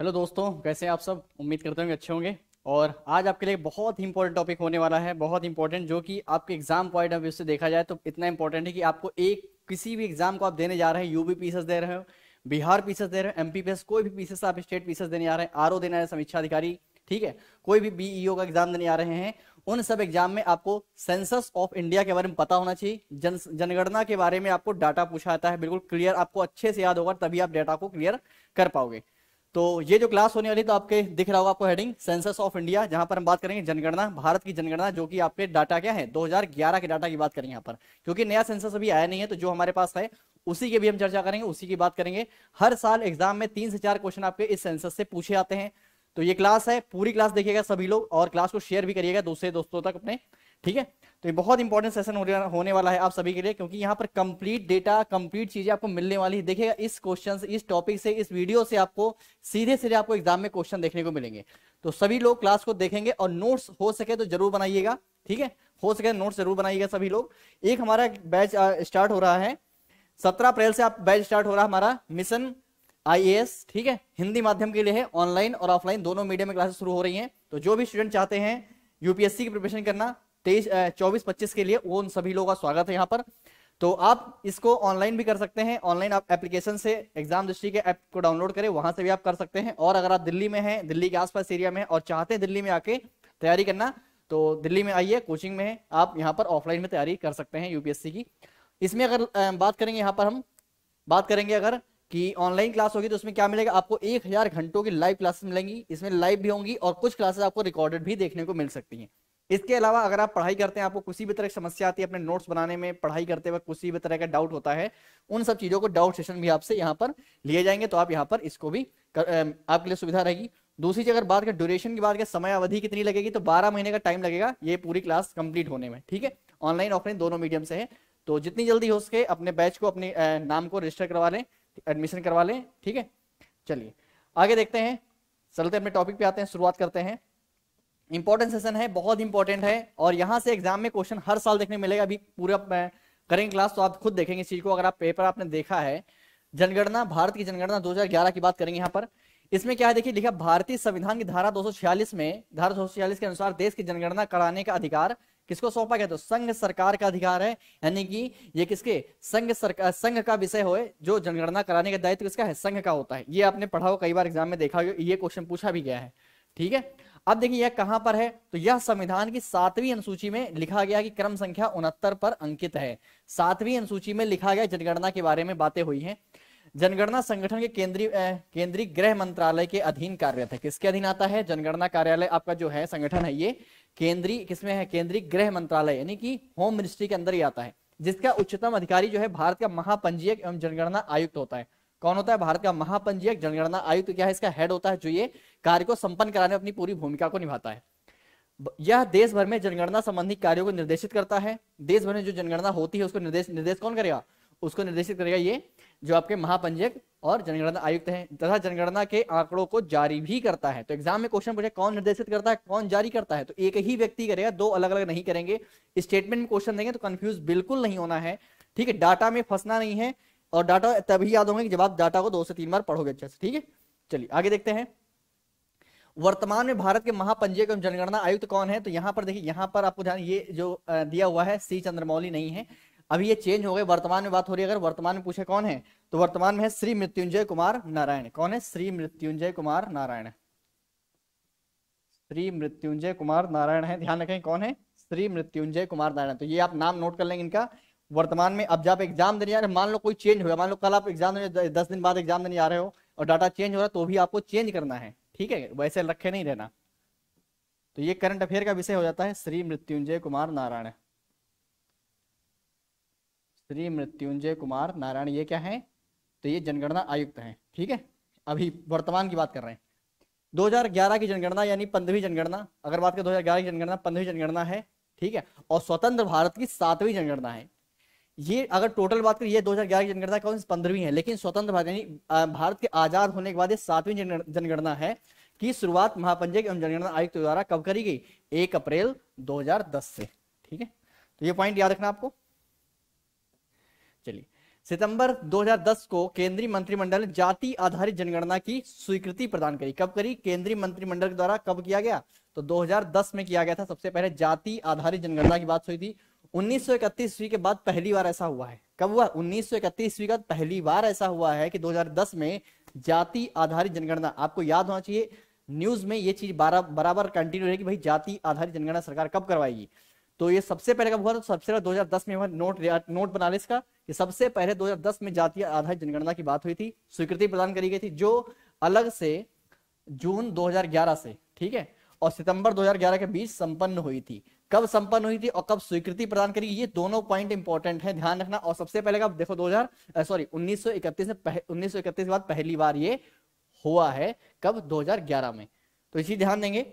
hello दोस्तों कैसे हैं आप सब उम्मीद करते होंगे अच्छे होंगे और आज आपके लिए बहुत ही इंपॉर्टेंट टॉपिक होने वाला है बहुत इंपॉर्टेंट जो कि आपके एग्जाम पॉइंट ऑफ व्यू से देखा जाए तो इतना इंपॉर्टेंट है कि आपको एक किसी भी एग्जाम को आप देने जा रहे हैं यूबी पीसेस दे रहे हो बिहार पीसेस दे रहे हो एम कोई भी पीसेस आप स्टेट पीसेस देने जा रहे हैं आर देने देना रहे हैं समीक्षा अधिकारी ठीक है कोई भी बीईओ e का एग्जाम देने जा रहे हैं उन सब एग्जाम में आपको सेंसस ऑफ इंडिया के बारे में पता होना चाहिए जन जनगणना के बारे में आपको डाटा पूछा जाता है बिल्कुल क्लियर आपको अच्छे से याद होगा तभी आप डाटा को क्लियर कर पाओगे तो ये जो क्लास होने वाली तो आपके दिख रहा होगा आपको हेडिंग सेंसस ऑफ इंडिया जहां पर हम बात करेंगे जनगणना भारत की जनगणना जो कि आपके डाटा क्या है 2011 के डाटा की बात करेंगे यहाँ पर क्योंकि नया सेंसस अभी आया नहीं है तो जो हमारे पास है उसी की भी हम चर्चा करेंगे उसी की बात करेंगे हर साल एग्जाम में तीन से चार क्वेश्चन आपके इस सेंसस से पूछे आते हैं तो ये क्लास है पूरी क्लास देखिएगा सभी लोग और क्लास को शेयर भी करिएगा दूसरे दोस्तों तक अपने ठीक है तो ये बहुत इंपॉर्टेंट सेशन होने वाला है आप सभी के लिए क्योंकि यहाँ पर कंप्लीट डेटा कंप्लीट चीजें आपको मिलने वाली है देखिएगा इस क्वेश्चन इस टॉपिक से इस वीडियो से आपको सीधे सीधे आपको एग्जाम में क्वेश्चन देखने को मिलेंगे तो सभी लोग क्लास को देखेंगे और नोट्स हो सके तो जरूर बनाइएगा ठीक है हो सके नोट्स तो जरूर बनाइएगा सभी लोग एक हमारा बैच स्टार्ट हो रहा है सत्रह अप्रैल से आप बैच स्टार्ट हो रहा है हमारा मिशन आईएएस ठीक है हिंदी माध्यम के लिए है ऑनलाइन और ऑफलाइन दोनों मीडियम में क्लासेस शुरू हो रही हैं तो जो भी स्टूडेंट चाहते हैं यूपीएससी की प्रिपरेशन करना तेईस चौबीस पच्चीस के लिए वो उन सभी लोगों का स्वागत है यहाँ पर तो आप इसको ऑनलाइन भी कर सकते हैं ऑनलाइन आप एप्लीकेशन से एग्जाम दृष्टि के ऐप को डाउनलोड करें वहां से भी आप कर सकते हैं और अगर आप दिल्ली में हैं दिल्ली के आसपास एरिया में और चाहते हैं दिल्ली में आके तैयारी करना तो दिल्ली में आइए कोचिंग में आप यहाँ पर ऑफलाइन में तैयारी कर सकते हैं यूपीएससी की इसमें अगर बात करेंगे यहाँ पर हम बात करेंगे अगर कि ऑनलाइन क्लास होगी तो उसमें क्या मिलेगा आपको एक हजार घंटों की लाइव क्लासेस मिलेंगी इसमें लाइव भी होंगी और कुछ क्लासेस आपको रिकॉर्डेड भी देखने को मिल सकती हैं इसके अलावा अगर आप पढ़ाई करते हैं आपको किसी भी तरह की समस्या आती है अपने नोट्स बनाने में पढ़ाई करते वक्त किसी भी तरह का डाउट होता है उन सब चीजों को डाउट सेशन भी आपसे यहाँ पर लिए जाएंगे तो आप यहाँ पर इसको भी कर, आपके लिए सुविधा रहेगी दूसरी चीज अगर बात करें ड्यूरेशन की बात करें समय अवधि कितनी लगेगी तो बारह महीने का टाइम लगेगा ये पूरी क्लास कंप्लीट होने में ठीक है ऑनलाइन ऑफलाइन दोनों मीडियम से है तो जितनी जल्दी हो सके अपने बैच को अपने नाम को रजिस्टर करवा लें एडमिशन करवा लें ठीक है चलिए आगे देखते हैं चलते अपने टॉपिक पे आते हैं शुरुआत करते हैं इंपॉर्टेंट सेशन है बहुत इंपॉर्टेंट है और यहाँ से एग्जाम में क्वेश्चन हर साल देखने मिलेगा अभी पूरा करेंगे क्लास तो आप खुद देखेंगे इस चीज को अगर आप पेपर आपने देखा है जनगणना भारत की जनगणना 2011 की बात करेंगे यहाँ पर इसमें क्या है देखिए लिखा भारतीय संविधान की धारा 246 में धारा 246 के अनुसार देश की जनगणना कराने का अधिकार किसको सौंपा गया तो संघ सरकार का अधिकार है यानी कि ये किसके संघ सरकार संघ का विषय हो जो जनगणना कराने का दायित्व किसका है संघ का होता है ये आपने पढ़ा हो कई बार एग्जाम में देखा हो ये क्वेश्चन पूछा भी गया है ठीक है अब देखिए यह कहां पर है तो यह संविधान की सातवीं अनुसूची में लिखा गया कि क्रम संख्या उनहत्तर पर अंकित है सातवीं अनुसूची में लिखा गया जनगणना के बारे में बातें हुई हैं जनगणना संगठन के केंद्रीय केंद्रीय गृह मंत्रालय के अधीन कार्यरत है किसके अधीन आता है जनगणना कार्यालय आपका जो है संगठन है ये केंद्रीय किसमें है केंद्रीय गृह मंत्रालय यानी कि होम मिनिस्ट्री के अंदर ही आता है जिसका उच्चतम अधिकारी जो है भारत का महापंजीयक एवं जनगणना आयुक्त होता है कौन होता है भारत का महापंजीयक जनगणना आयुक्त तो क्या है इसका हेड होता है जो ये कार्य को संपन्न कराने में अपनी पूरी भूमिका को निभाता है यह देश भर में जनगणना संबंधी कार्यों को निर्देशित करता है देश भर में जो जनगणना होती है उसको निर्देश निर्देश कौन करेगा उसको निर्देशित करेगा ये जो आपके महापंजीयक और जनगणना आयुक्त हैं तथा जनगणना के आंकड़ों को जारी भी करता है तो एग्जाम में क्वेश्चन पूछे कौन निर्देशित करता है कौन जारी करता है तो एक ही व्यक्ति करेगा दो अलग अलग नहीं करेंगे स्टेटमेंट में क्वेश्चन देंगे तो कंफ्यूज बिल्कुल नहीं होना है ठीक है डाटा में फंसना नहीं है और डाटा तभी याद होंगे जब आप डाटा को दो से तीन बार पढ़ोगे अच्छे से ठीक है चलिए आगे देखते हैं वर्तमान में भारत के महापंजीयक एवं जनगणना आयुक्त तो कौन है तो यहाँ पर देखिए यहाँ पर आपको ध्यान ये जो दिया हुआ है सी चंद्रमौली नहीं है अभी ये चेंज हो गए वर्तमान में बात हो रही है अगर वर्तमान में पूछे कौन है तो वर्तमान में है श्री मृत्युंजय कुमार नारायण कौन है श्री मृत्युंजय कुमार नारायण श्री मृत्युंजय कुमार नारायण है ध्यान रखें कौन है श्री मृत्युंजय कुमार नारायण तो ये आप नाम नोट कर लेंगे इनका वर्तमान में अब जब एग्जाम देने जा रहे मान लो कोई चेंज हो गया मान लो कल आप एग्जाम देने दस दिन बाद एग्जाम देने जा रहे हो और डाटा चेंज हो रहा है तो भी आपको चेंज करना है ठीक है वैसे रखे नहीं रहना तो ये करंट अफेयर का विषय हो जाता है श्री मृत्युंजय कुमार नारायण श्री मृत्युंजय कुमार नारायण ये क्या है तो ये जनगणना आयुक्त है ठीक है अभी वर्तमान की बात कर रहे हैं 2011 की जनगणना यानी पंद्रवी जनगणना अगर बात करें 2011 की जनगणना पंद्रवी जनगणना है ठीक है और स्वतंत्र भारत की सातवीं जनगणना है ये अगर टोटल बात करें ये 2011 की जनगणना कौन पंद्रहवीं है लेकिन स्वतंत्र भारत यानी भारत के आजाद होने के बाद ये सातवीं जनगणना है की शुरुआत महापंजय एवं जनगणना आयुक्त द्वारा कब करी गई एक अप्रैल 2010 से ठीक है तो ये पॉइंट याद रखना आपको चलिए सितंबर 2010 को केंद्रीय मंत्रिमंडल ने जाति आधारित जनगणना की स्वीकृति प्रदान करी कब करी केंद्रीय मंत्रिमंडल द्वारा कब किया गया तो 2010 में किया गया था सबसे पहले जाति आधारित जनगणना की बात हुई थी उन्नीस ईस्वी के बाद पहली बार ऐसा हुआ है कब हुआ उन्नीस ईस्वी का पहली बार ऐसा हुआ है कि 2010 में जाति आधारित जनगणना आपको याद होना चाहिए न्यूज में ये चीज बराबर कंटिन्यू रहेगी भाई जाति आधारित जनगणना सरकार कब करवाएगी तो ये सबसे पहले कब हुआ था सबसे पहले 2010 में नोट नोट बना ले इसका ये सबसे पहले 2010 में जातीय आधारित जनगणना की बात हुई थी स्वीकृति प्रदान करी गई थी जो अलग से जून 2011 से ठीक है और सितंबर 2011 के बीच संपन्न हुई थी कब संपन्न हुई थी और कब स्वीकृति प्रदान करी ये दोनों पॉइंट इंपॉर्टेंट है ध्यान रखना और सबसे पहले आप देखो 2000 सॉरी 1931 में उन्नीस के बाद पहली बार ये हुआ है कब 2011 में तो इसी ध्यान देंगे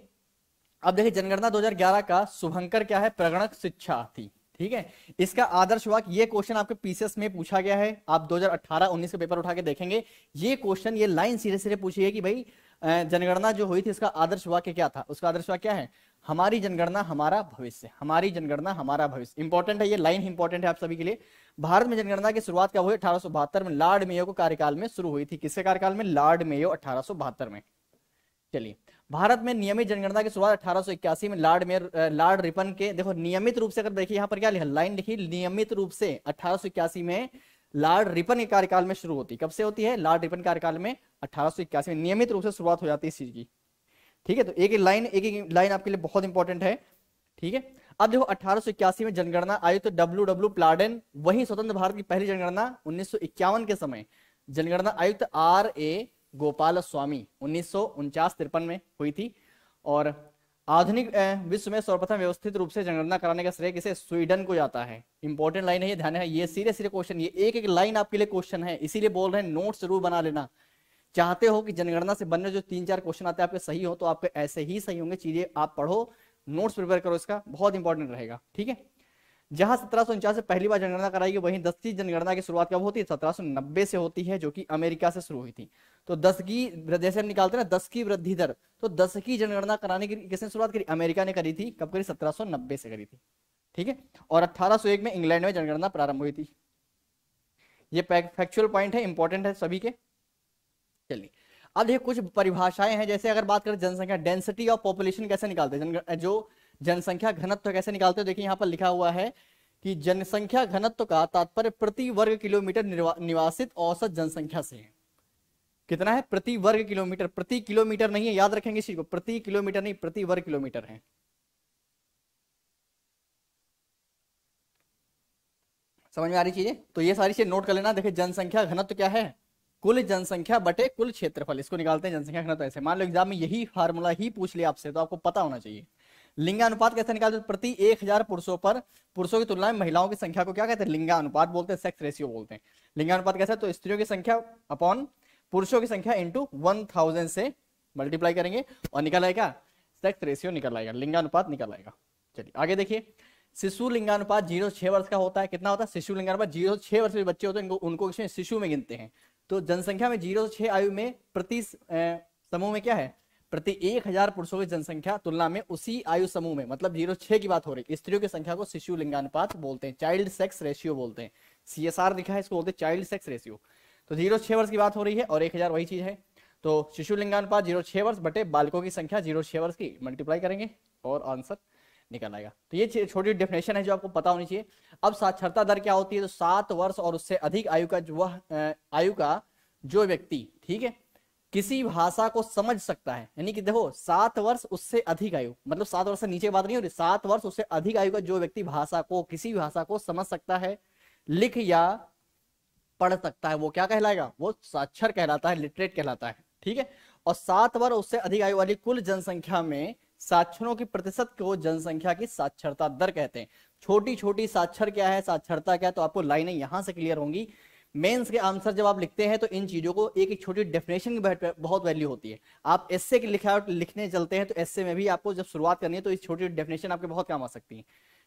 अब देखिए जनगणना 2011 का शुभंकर क्या है प्रगणक शिक्षा थी ठीक है इसका आदर्श वाक ये क्वेश्चन आपके पीसीएस में पूछा गया है आप 2018-19 के पेपर उठा के देखेंगे ये क्वेश्चन ये लाइन सीधे सीधे पूछिए कि भाई जनगणना जो हुई थी इसका आदर्श वाक्य क्या था उसका आदर्श वाक्य क्या है हमारी जनगणना हमारा भविष्य हमारी जनगणना हमारा भविष्य इंपॉर्टेंट है ये लाइन इंपॉर्टेंट है आप सभी के लिए भारत में जनगणना की शुरुआत क्या हुई अठारह में लार्ड मेयो को कार्यकाल में शुरू हुई थी किसके कार्यकाल में लार्ड मेयो अठारह में चलिए भारत में नियमित जनगणना की शुरुआत अठारह में लार्ड मेयर लार्ड रिपन के देखो नियमित रूप से अगर देखिए यहाँ पर क्या लिखा लाइन लिखी नियमित रूप से अठारह में लार्ड रिपन के कार्यकाल में शुरू होती कब से होती है लार्ड रिपन कार्यकाल में अठारह में नियमित रूप से शुरुआत हो जाती है इस चीज की ठीक है तो एक एक लाइन एक एक लाइन आपके लिए बहुत इंपॉर्टेंट है ठीक है अब देखो अठारह में जनगणना आयुक्त तो डब्ल्यू डब्ल्यू प्लाडन वही स्वतंत्र भारत की पहली जनगणना उन्नीस के समय जनगणना आयुक्त आर ए गोपाल स्वामी उन्नीस तिरपन में हुई थी और आधुनिक विश्व में सर्वप्रथम व्यवस्थित रूप से जनगणना कराने का श्रेय किसे स्वीडन को जाता है इंपॉर्टेंट लाइन है ये ध्यान है ये सीरे सीरे क्वेश्चन ये एक एक लाइन आपके लिए क्वेश्चन है इसीलिए बोल रहे हैं नोट जरूर बना लेना चाहते हो कि जनगणना से बनने जो तीन चार क्वेश्चन आते हैं आपके सही हो तो आपके ऐसे ही सही होंगे चीजें आप पढ़ो नोट्स प्रिपेयर करो इसका बहुत इंपॉर्टेंट रहेगा ठीक है जहां सत्रह से पहली बार जनगणना कराई गई वहीं दस की जनगणना की शुरुआत कब होती है सत्रह से होती है जो कि अमेरिका से शुरू हुई थी तो दस की जैसे हम निकालते हैं ना दस की वृद्धि दर तो दस की जनगणना कराने की किसने शुरुआत करी अमेरिका ने करी थी कब करी सत्रह से करी थी ठीक है और एक में इंग्लैंड में जनगणना प्रारंभ हुई थी ये फैक्चुअल पॉइंट है इंपॉर्टेंट है सभी के चलिए अब देखिए कुछ परिभाषाएं हैं जैसे अगर बात करें जनसंख्या डेंसिटी ऑफ पॉपुलेशन कैसे निकालते हैं जन, जो जनसंख्या घनत्व कैसे निकालते हैं देखिए यहाँ पर लिखा हुआ है कि जनसंख्या घनत्व का तात्पर्य प्रति वर्ग किलोमीटर निवासित औसत जनसंख्या से है कितना है प्रति वर्ग किलोमीटर प्रति किलोमीटर नहीं है याद रखेंगे इस चीज को प्रति किलोमीटर नहीं प्रति वर्ग किलोमीटर है समझ में आ रही चीजें तो ये सारी चीजें नोट कर लेना देखिए जनसंख्या घनत्व क्या है कुल जनसंख्या बटे कुल क्षेत्रफल इसको निकालते हैं जनसंख्या घनत्व तो ऐसे मान लो एग्जाम में यही फार्मूला ही पूछ लिया आपसे तो आपको पता होना चाहिए लिंगानुपात कैसे निकालते हैं प्रति एक हजार पुरुषों पर पुरुषों की तुलना में महिलाओं की संख्या को क्या कहते हैं लिंगानुपात बोलते हैं सेक्स रेशियो बोलते हैं लिंगानुपात कैसे है तो स्त्रियों की संख्या अपॉन पुरुषों की संख्या इंटू वन थाउजेंड से मल्टीप्लाई करेंगे और निकल आएगा सेक्स रेशियो निकल आएगा लिंगानुपात निकल आएगा चलिए आगे देखिए शिशु लिंगानुपात जीरो छह वर्ष का होता है कितना होता है शिशु लिंगानुपात जीरो छह वर्ष के बच्चे होते हैं उनको शिशु में गिनते हैं तो जनसंख्या में जीरो से छह आयु में प्रति समूह में क्या है प्रति एक हजार पुरुषों की जनसंख्या तुलना में उसी आयु समूह में मतलब जीरो छह की बात हो रही स्त्रियों की संख्या को शिशु लिंगानुपात बोलते हैं चाइल्ड सेक्स रेशियो बोलते हैं सीएसआर लिखा है इसको बोलते हैं चाइल्ड सेक्स रेशियो तो जीरो छह वर्ष की बात हो रही है और एक हजार वही चीज है तो शिशु लिंगानुपात जीरो छह वर्ष बटे बालकों की संख्या जीरो छह वर्ष की मल्टीप्लाई करेंगे और आंसर निकल आएगा तो ये छोटी डेफिनेशन है जो आपको पता होनी चाहिए अब साक्षरता दर क्या होती है तो सात वर्ष और उससे अधिक आयु का जो वह आयु का जो व्यक्ति ठीक है किसी भाषा को समझ सकता है यानी कि देखो सात वर्ष उससे अधिक आयु मतलब सात वर्ष से नीचे बात नहीं हो रही सात वर्ष उससे अधिक आयु का जो व्यक्ति भाषा को किसी भाषा को समझ सकता है लिख या पढ़ सकता है वो क्या कहलाएगा वो साक्षर कहलाता है लिटरेट कहलाता है ठीक है और सात वर्ष उससे अधिक आयु वाली कुल जनसंख्या में साक्षरों की प्रतिशत को जनसंख्या की साक्षरता दर कहते हैं छोटी छोटी साक्षर क्या है साक्षरता क्या है तो आपको लाइनें यहां से क्लियर होंगी मेंस के आंसर जब आप लिखते हैं तो इन चीजों को एक एक छोटी डेफिनेशन की बहुत वैल्यू होती है आप एससे के लिखा लिखने चलते हैं तो एससे में भी आपको जब शुरुआत करनी है तो इस छोटी डेफिनेशन आपके बहुत काम आ सकती है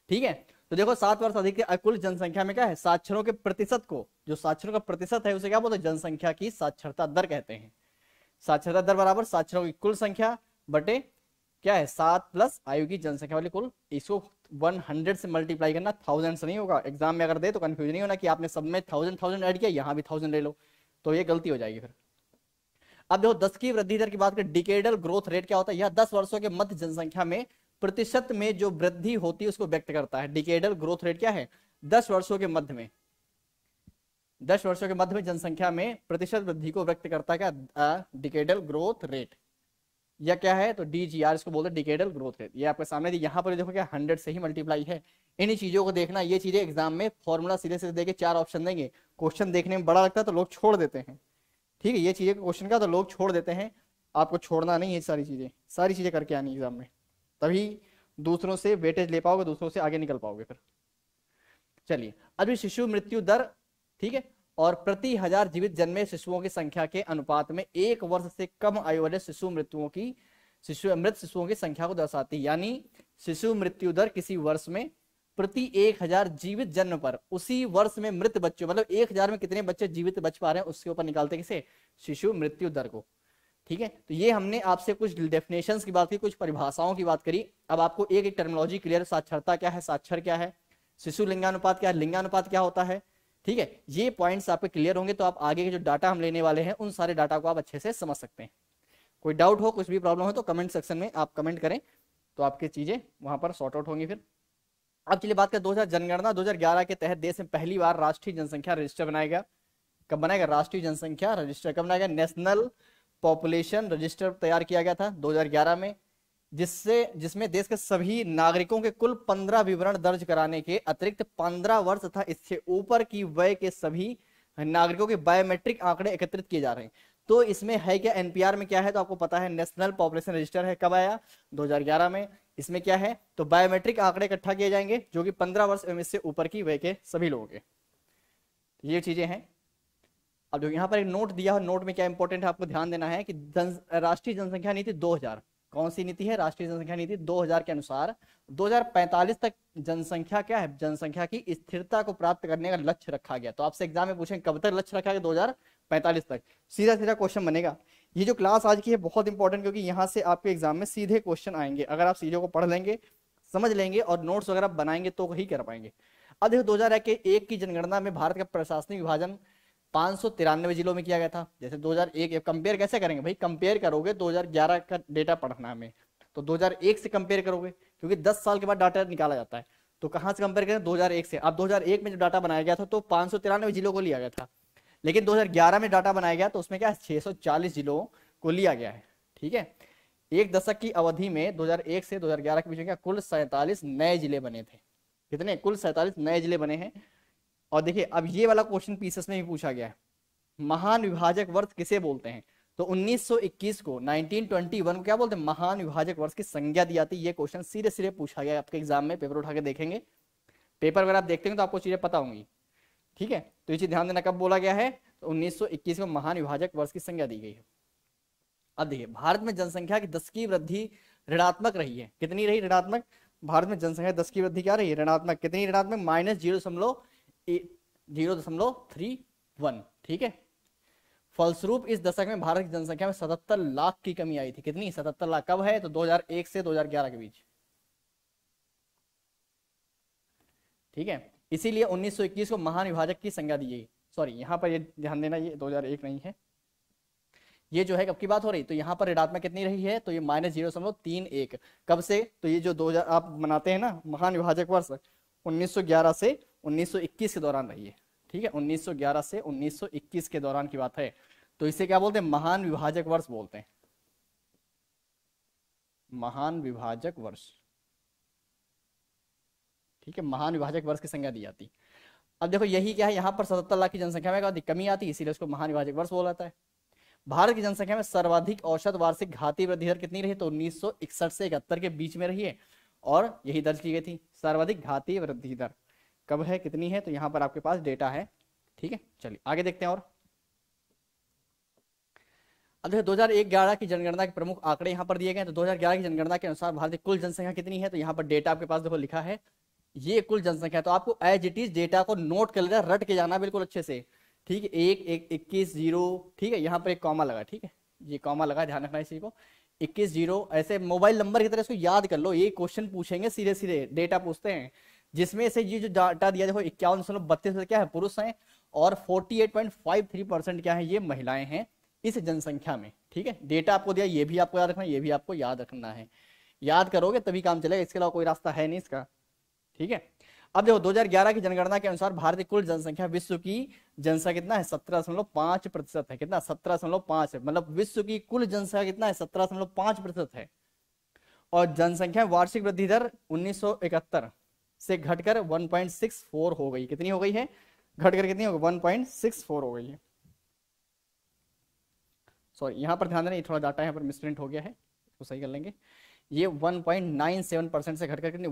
ठीक है तो देखो सात वर्ष अधिक कुल जनसंख्या में क्या है साक्षरों के प्रतिशत को जो साक्षरों का प्रतिशत है उसे क्या बोलते हैं जनसंख्या की साक्षरता दर कहते हैं साक्षरता दर बराबर साक्षरों की कुल संख्या बटे क्या है सात प्लस आयु की जनसंख्या वाली कुल इसको 100 से मल्टीप्लाई करना थाउजेंड से नहीं होगा एग्जाम में अगर दे तो कंफ्यूज नहीं होना कि आपने सब में थाउजेंड थाउजेंड ऐड किया यहाँ भी थाउजेंड ले लो तो ये गलती हो जाएगी फिर अब देखो दस की वृद्धि दर की बात करें डिकेडल ग्रोथ रेट क्या होता है यह दस वर्षों के मध्य जनसंख्या में प्रतिशत में जो वृद्धि होती है उसको व्यक्त करता है डिकेडल ग्रोथ रेट क्या है दस वर्षों के मध्य में दस वर्षों के मध्य में जनसंख्या में प्रतिशत वृद्धि को व्यक्त करता है क्या डिकेडल ग्रोथ रेट या क्या है तो डी जी आर इसको बोलते हैं डिकेडल ग्रोथ रेट ये आपके सामने यहाँ पर देखो क्या हंड्रेड से ही मल्टीप्लाई है इन्हीं चीजों को देखना ये चीजें एग्जाम में फॉर्मूला सीधे सीधे देखे चार ऑप्शन देंगे क्वेश्चन देखने में बड़ा लगता है तो लोग छोड़ देते हैं ठीक है ये चीजें क्वेश्चन का तो लोग छोड़ देते हैं आपको छोड़ना नहीं है सारी चीजें सारी चीजें करके आनी एग्जाम में तभी दूसरों से वेटेज ले पाओगे दूसरों से आगे निकल पाओगे फिर चलिए अभी शिशु मृत्यु दर ठीक है और प्रति हजार जीवित जन्मे शिशुओं की संख्या के अनुपात में एक वर्ष से कम आयु वाले शिशु मृत्युओं की शिशु मृत शिशुओं की संख्या को दर्शाती यानी शिशु मृत्यु दर किसी वर्ष में प्रति एक हजार जीवित जन्म पर उसी वर्ष में मृत बच्चों मतलब एक हजार में कितने बच्चे जीवित बच पा रहे हैं उसके ऊपर निकालते किसे शिशु मृत्यु दर को ठीक है तो ये हमने आपसे कुछ डेफिनेशंस की बात की कुछ परिभाषाओं की बात करी अब आपको एक एक टर्मोलॉजी क्लियर साक्षरता क्या है साक्षर क्या है शिशु लिंगानुपात क्या है लिंगानुपात क्या होता है ठीक है ये पॉइंट्स आपके क्लियर होंगे तो आप आगे के जो डाटा हम लेने वाले हैं उन सारे डाटा को आप अच्छे से समझ सकते हैं कोई डाउट हो कुछ भी प्रॉब्लम हो तो कमेंट सेक्शन में आप कमेंट करें तो आपकी चीज़ें वहां पर सॉर्ट आउट होंगी फिर अब चलिए बात करें दो जनगणना ग्यारह के तहत देश में पहली बार राष्ट्रीय जनसंख्या रजिस्टर बनाया गया कब बनाया गया राष्ट्रीय जनसंख्या रजिस्टर कब बनाया गया नेशनल पॉपुलेशन रजिस्टर तैयार किया गया था 2011 में जिससे जिसमें देश के सभी नागरिकों के कुल पंद्रह विवरण दर्ज कराने के अतिरिक्त पंद्रह वर्ष तथा इससे ऊपर की वय के सभी नागरिकों के बायोमेट्रिक आंकड़े एकत्रित किए जा रहे हैं तो इसमें है क्या एनपीआर में क्या है तो आपको पता है नेशनल पॉपुलेशन रजिस्टर है कब आया 2011 में इसमें क्या है तो बायोमेट्रिक आंकड़े इकट्ठा किए जाएंगे जो कि 15 वर्ष एवं इससे ऊपर की वय के सभी लोगों के ये चीजें हैं अब जो यहाँ पर एक नोट दिया है नोट में क्या इंपॉर्टेंट है आपको ध्यान देना है कि राष्ट्रीय जनसंख्या नीति दो कौन सी नीति है राष्ट्रीय जनसंख्या नीति 2000 के अनुसार 2045 तक जनसंख्या क्या है जनसंख्या की स्थिरता को प्राप्त करने का लक्ष्य रखा गया तो आपसे एग्जाम में पूछें कब तक लक्ष्य रखा गया दो तक सीधा सीधा क्वेश्चन बनेगा ये जो क्लास आज की है बहुत इंपॉर्टेंट क्योंकि यहाँ से आपके एग्जाम में सीधे क्वेश्चन आएंगे अगर आप सीधे को पढ़ लेंगे समझ लेंगे और नोट्स वगैरह बनाएंगे तो ही कर पाएंगे अब देखो दो हजार एक की जनगणना में भारत का प्रशासनिक विभाजन पांच जिलों में किया गया था जैसे 2001 कंपेयर कैसे करेंगे भाई कंपेयर करोगे 2011 का डेटा पढ़ना हमें तो 2001 से कंपेयर करोगे क्योंकि 10 साल के बाद डाटा निकाला जाता है तो कहां से कंपेयर करें 2001 से अब 2001 में जो डाटा बनाया गया था तो पांच जिलों को लिया गया था लेकिन 2011 में डाटा बनाया गया तो उसमें क्या छः जिलों को लिया गया है ठीक है एक दशक की अवधि में 2001 से 2011 के बीच में क्या कुल सैतालीस नए जिले बने थे कितने कुल सैतालीस नए जिले बने हैं और देखिए अब ये वाला क्वेश्चन पीसेस में भी पूछा गया है महान विभाजक वर्ष किसे बोलते हैं तो 1921 को 1921 को क्या बोलते हैं महान विभाजक वर्ष की संज्ञा दी जाती है ये क्वेश्चन सीधे सीधे पूछा गया है आपके एग्जाम में पेपर उठा के देखेंगे पेपर अगर आप देखते हैं तो आपको चीजें पता होंगी ठीक है तो ये चीज ध्यान देना कब बोला गया है तो 1921 में महान विभाजक वर्ष की संज्ञा दी गई है अब देखिए भारत में जनसंख्या की दस की वृद्धि ऋणात्मक रही है कितनी रही ऋणात्मक भारत में जनसंख्या दस की वृद्धि क्या रही है ऋणात्मक कितनी ऋणात्मक माइनस जीरो जीरो दशमलव थ्री वन ठीक है फलस्वरूप इस दशक में भारत की जनसंख्या में सतहत्तर लाख की कमी आई थी कितनी सतहत्तर लाख कब है तो 2001 से 2011 के बीच ठीक है इसीलिए 1921 को महान विभाजक की संज्ञा दी गई सॉरी यहाँ पर ये ध्यान देना ये 2001 नहीं है ये जो है कब की बात हो रही तो यहाँ पर ऋणात्मक कितनी रही है तो ये माइनस जीरो दशमलव तीन एक कब से तो ये जो हजार आप मनाते हैं ना महान विभाजक वर्ष 1911 से 1921 के दौरान रही है ठीक है 1911 से 1921 के दौरान की बात है तो इसे क्या बोलते हैं महान विभाजक वर्ष बोलते हैं महान विभाजक वर्ष ठीक है महान विभाजक वर्ष की संज्ञा दी जाती अब देखो यही क्या है यहाँ पर सतहत्तर लाख की जनसंख्या में कमी आती है इसीलिए उसको महान विभाजक वर्ष बोला जाता है भारत की जनसंख्या में सर्वाधिक औसत वार्षिक घाती वृद्धि दर कितनी रही तो उन्नीस से इकहत्तर के बीच में रही है और यही दर्ज की गई थी सर्वाधिक घाती वृद्धि दर कब है कितनी है तो यहाँ पर आपके पास डेटा है ठीक है चलिए आगे देखते हैं और अध्यक्ष दो हजार ग्यारह की जनगणना के प्रमुख आंकड़े यहां पर दिए गए तो 2011 की जनगणना के अनुसार भारतीय कुल जनसंख्या कितनी है तो यहाँ पर डेटा आपके पास देखो लिखा है ये कुल जनसंख्या तो आपको एज इट इज डेटा को नोट कर लेना रट के जाना बिल्कुल अच्छे से ठीक है एक एक इक्कीस जीरो ठीक है यहाँ पर एक कॉमा लगा ठीक है ये कॉमा लगा ध्यान रखना इसी को इक्कीस जीरो ऐसे मोबाइल नंबर की तरह इसको याद कर लो ये क्वेश्चन पूछेंगे सीधे सीधे डेटा पूछते हैं जिसमें से ये जो डाटा दिया देखो इक्यावन दशमलव बत्तीस क्या है पुरुष हैं और 48.53 परसेंट क्या है ये महिलाएं हैं इस जनसंख्या में ठीक है डेटा आपको दिया ये भी आपको याद रखना ये भी आपको याद रखना है याद करोगे तभी काम चलेगा इसके अलावा कोई रास्ता है नहीं इसका ठीक है अब देखो 2011 की जनगणना के अनुसार भारतीय कुल जनसंख्या विश्व की जनसंख्या कितना है सत्रह दशमलव पांच प्रतिशत है कितना सत्रह दशमलव पांच है मतलब विश्व की कुल जनसंख्या कितना है सत्रह दशमलव पांच प्रतिशत है और जनसंख्या वार्षिक वृद्धि दर उन्नीस सौ इकहत्तर से घटकर 1.64 हो गई कितनी हो गई है घटकर कितनी हो गई 1.64 हो गई है सॉरी यहां पर ध्यान देना ये थोड़ा डाटा यहां पर मिसप्रिंट हो गया है इसको सही कर लेंगे ये 1.97 परसेंट से घटकर कितनी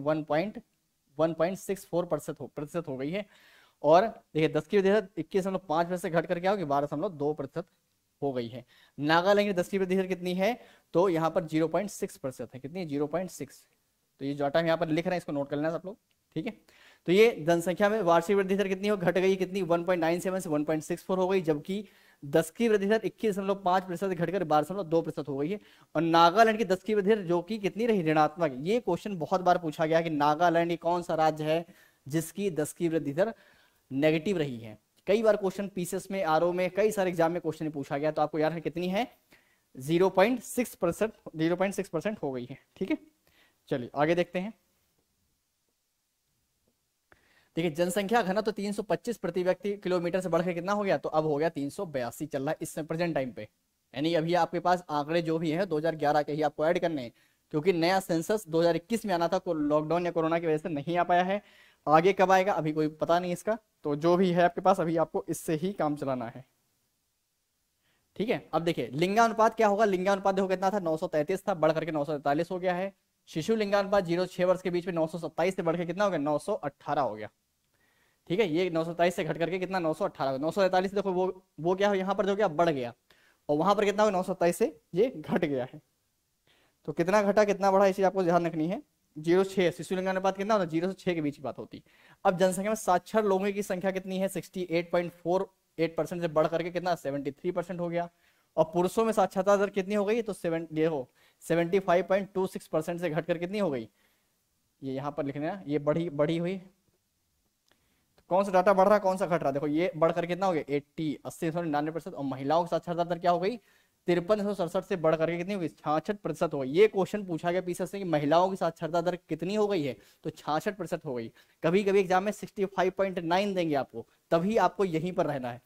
1.1.64 परसेंट हो प्रतिशत हो गई है और देखिए दस की प्रतिशत इक्कीस दशमलव पाँच प्रतिशत घट कर क्या होगी बारह दशमलव दो प्रतिशत हो गई है नागालैंड की दस की प्रतिशत कितनी है तो यहाँ पर जीरो पॉइंट सिक्स प्रतिशत है कितनी जीरो पॉइंट सिक्स तो ये जो डाटा हम यहाँ पर लिख रहे हैं इसको नोट कर लेना आप लोग ठीक है तो ये जनसंख्या में वार्षिक वृद्धि दर कितनी हो घट गई कितनी 1.97 से 1.64 हो गई जबकि दस की वृद्धि दर इक्कीस दशमलव पांच प्रतिशत घटकर बारह दशमलव दो प्रतिशत हो गई है और नागालैंड की दस की वृद्धि दर जो कि कितनी रही ऋणात्मक ये क्वेश्चन बहुत बार पूछा गया कि नागालैंड ये कौन सा राज्य है जिसकी दस की वृद्धि दर नेगेटिव रही है कई बार क्वेश्चन पीसीएस में आर में कई सारे एग्जाम में क्वेश्चन पूछा गया तो आपको याद है कितनी है zero point six percent zero point six percent हो गई है ठीक है चलिए आगे देखते हैं देखिए जनसंख्या घना तो 325 प्रति व्यक्ति किलोमीटर से बढ़कर कितना हो गया तो अब हो गया तीन चल रहा है इस प्रेजेंट टाइम पे यानी अभी आपके पास आंकड़े जो भी हैं 2011 के ही आपको ऐड करने हैं क्योंकि नया सेंसस 2021 में आना था लॉकडाउन तो या कोरोना की वजह से नहीं आ पाया है आगे कब आएगा अभी कोई पता नहीं इसका तो जो भी है आपके पास अभी आपको इससे ही काम चलाना है ठीक है अब देखिए लिंगानुपात क्या होगा लिंगानुपात देखो कितना था 933 था बढ़ करके नौ हो गया है शिशु लिंगानुपात जीरो छह वर्ष के बीच में नौ से बढ़कर कितना हो गया नौ हो गया ठीक है ये नौ से घट करके कितना नौ सौ अठारह नौ सौ देखो वो वो क्या हो यहाँ पर जो क्या बढ़ गया और वहां पर कितना हो नौ से ये घट गया है तो कितना घटा कितना बढ़ा इसी आपको ध्यान रखनी है जीरो छह शिशु लिंगानुपात कितना होता तो है जीरो से छह के बीच की बात होती है अब जनसंख्या में साक्षर लोगों की संख्या कितनी है sixty eight point four eight percent से बढ़ करके कितना सेवेंटी थ्री परसेंट हो गया और पुरुषों में साक्षरता दर कितनी हो गई तो सेवन ये हो seventy five point two six percent से घटकर कितनी हो गई ये यहाँ पर लिखना ये बढ़ी बढ़ी हुई कौन सा डाटा बढ़ रहा है कौन सा घट रहा है देखो ये बढ़कर कितना हो गया एट्टी अस्सी सौ निन्यानवे प्रतिशत और महिलाओं के साक्षरता दर क्या हो गई तिरपन सौ सड़सठ से बढ़ करके कितनी हो गई छाछठ प्रतिशत हो ये क्वेश्चन पूछा गया पीसीएस से कि महिलाओं की साक्षरता दर कितनी हो गई है तो छाछठ प्रतिशत हो गई कभी कभी एग्जाम में सिक्सटी फाइव पॉइंट नाइन देंगे आपको तभी आपको यहीं पर रहना है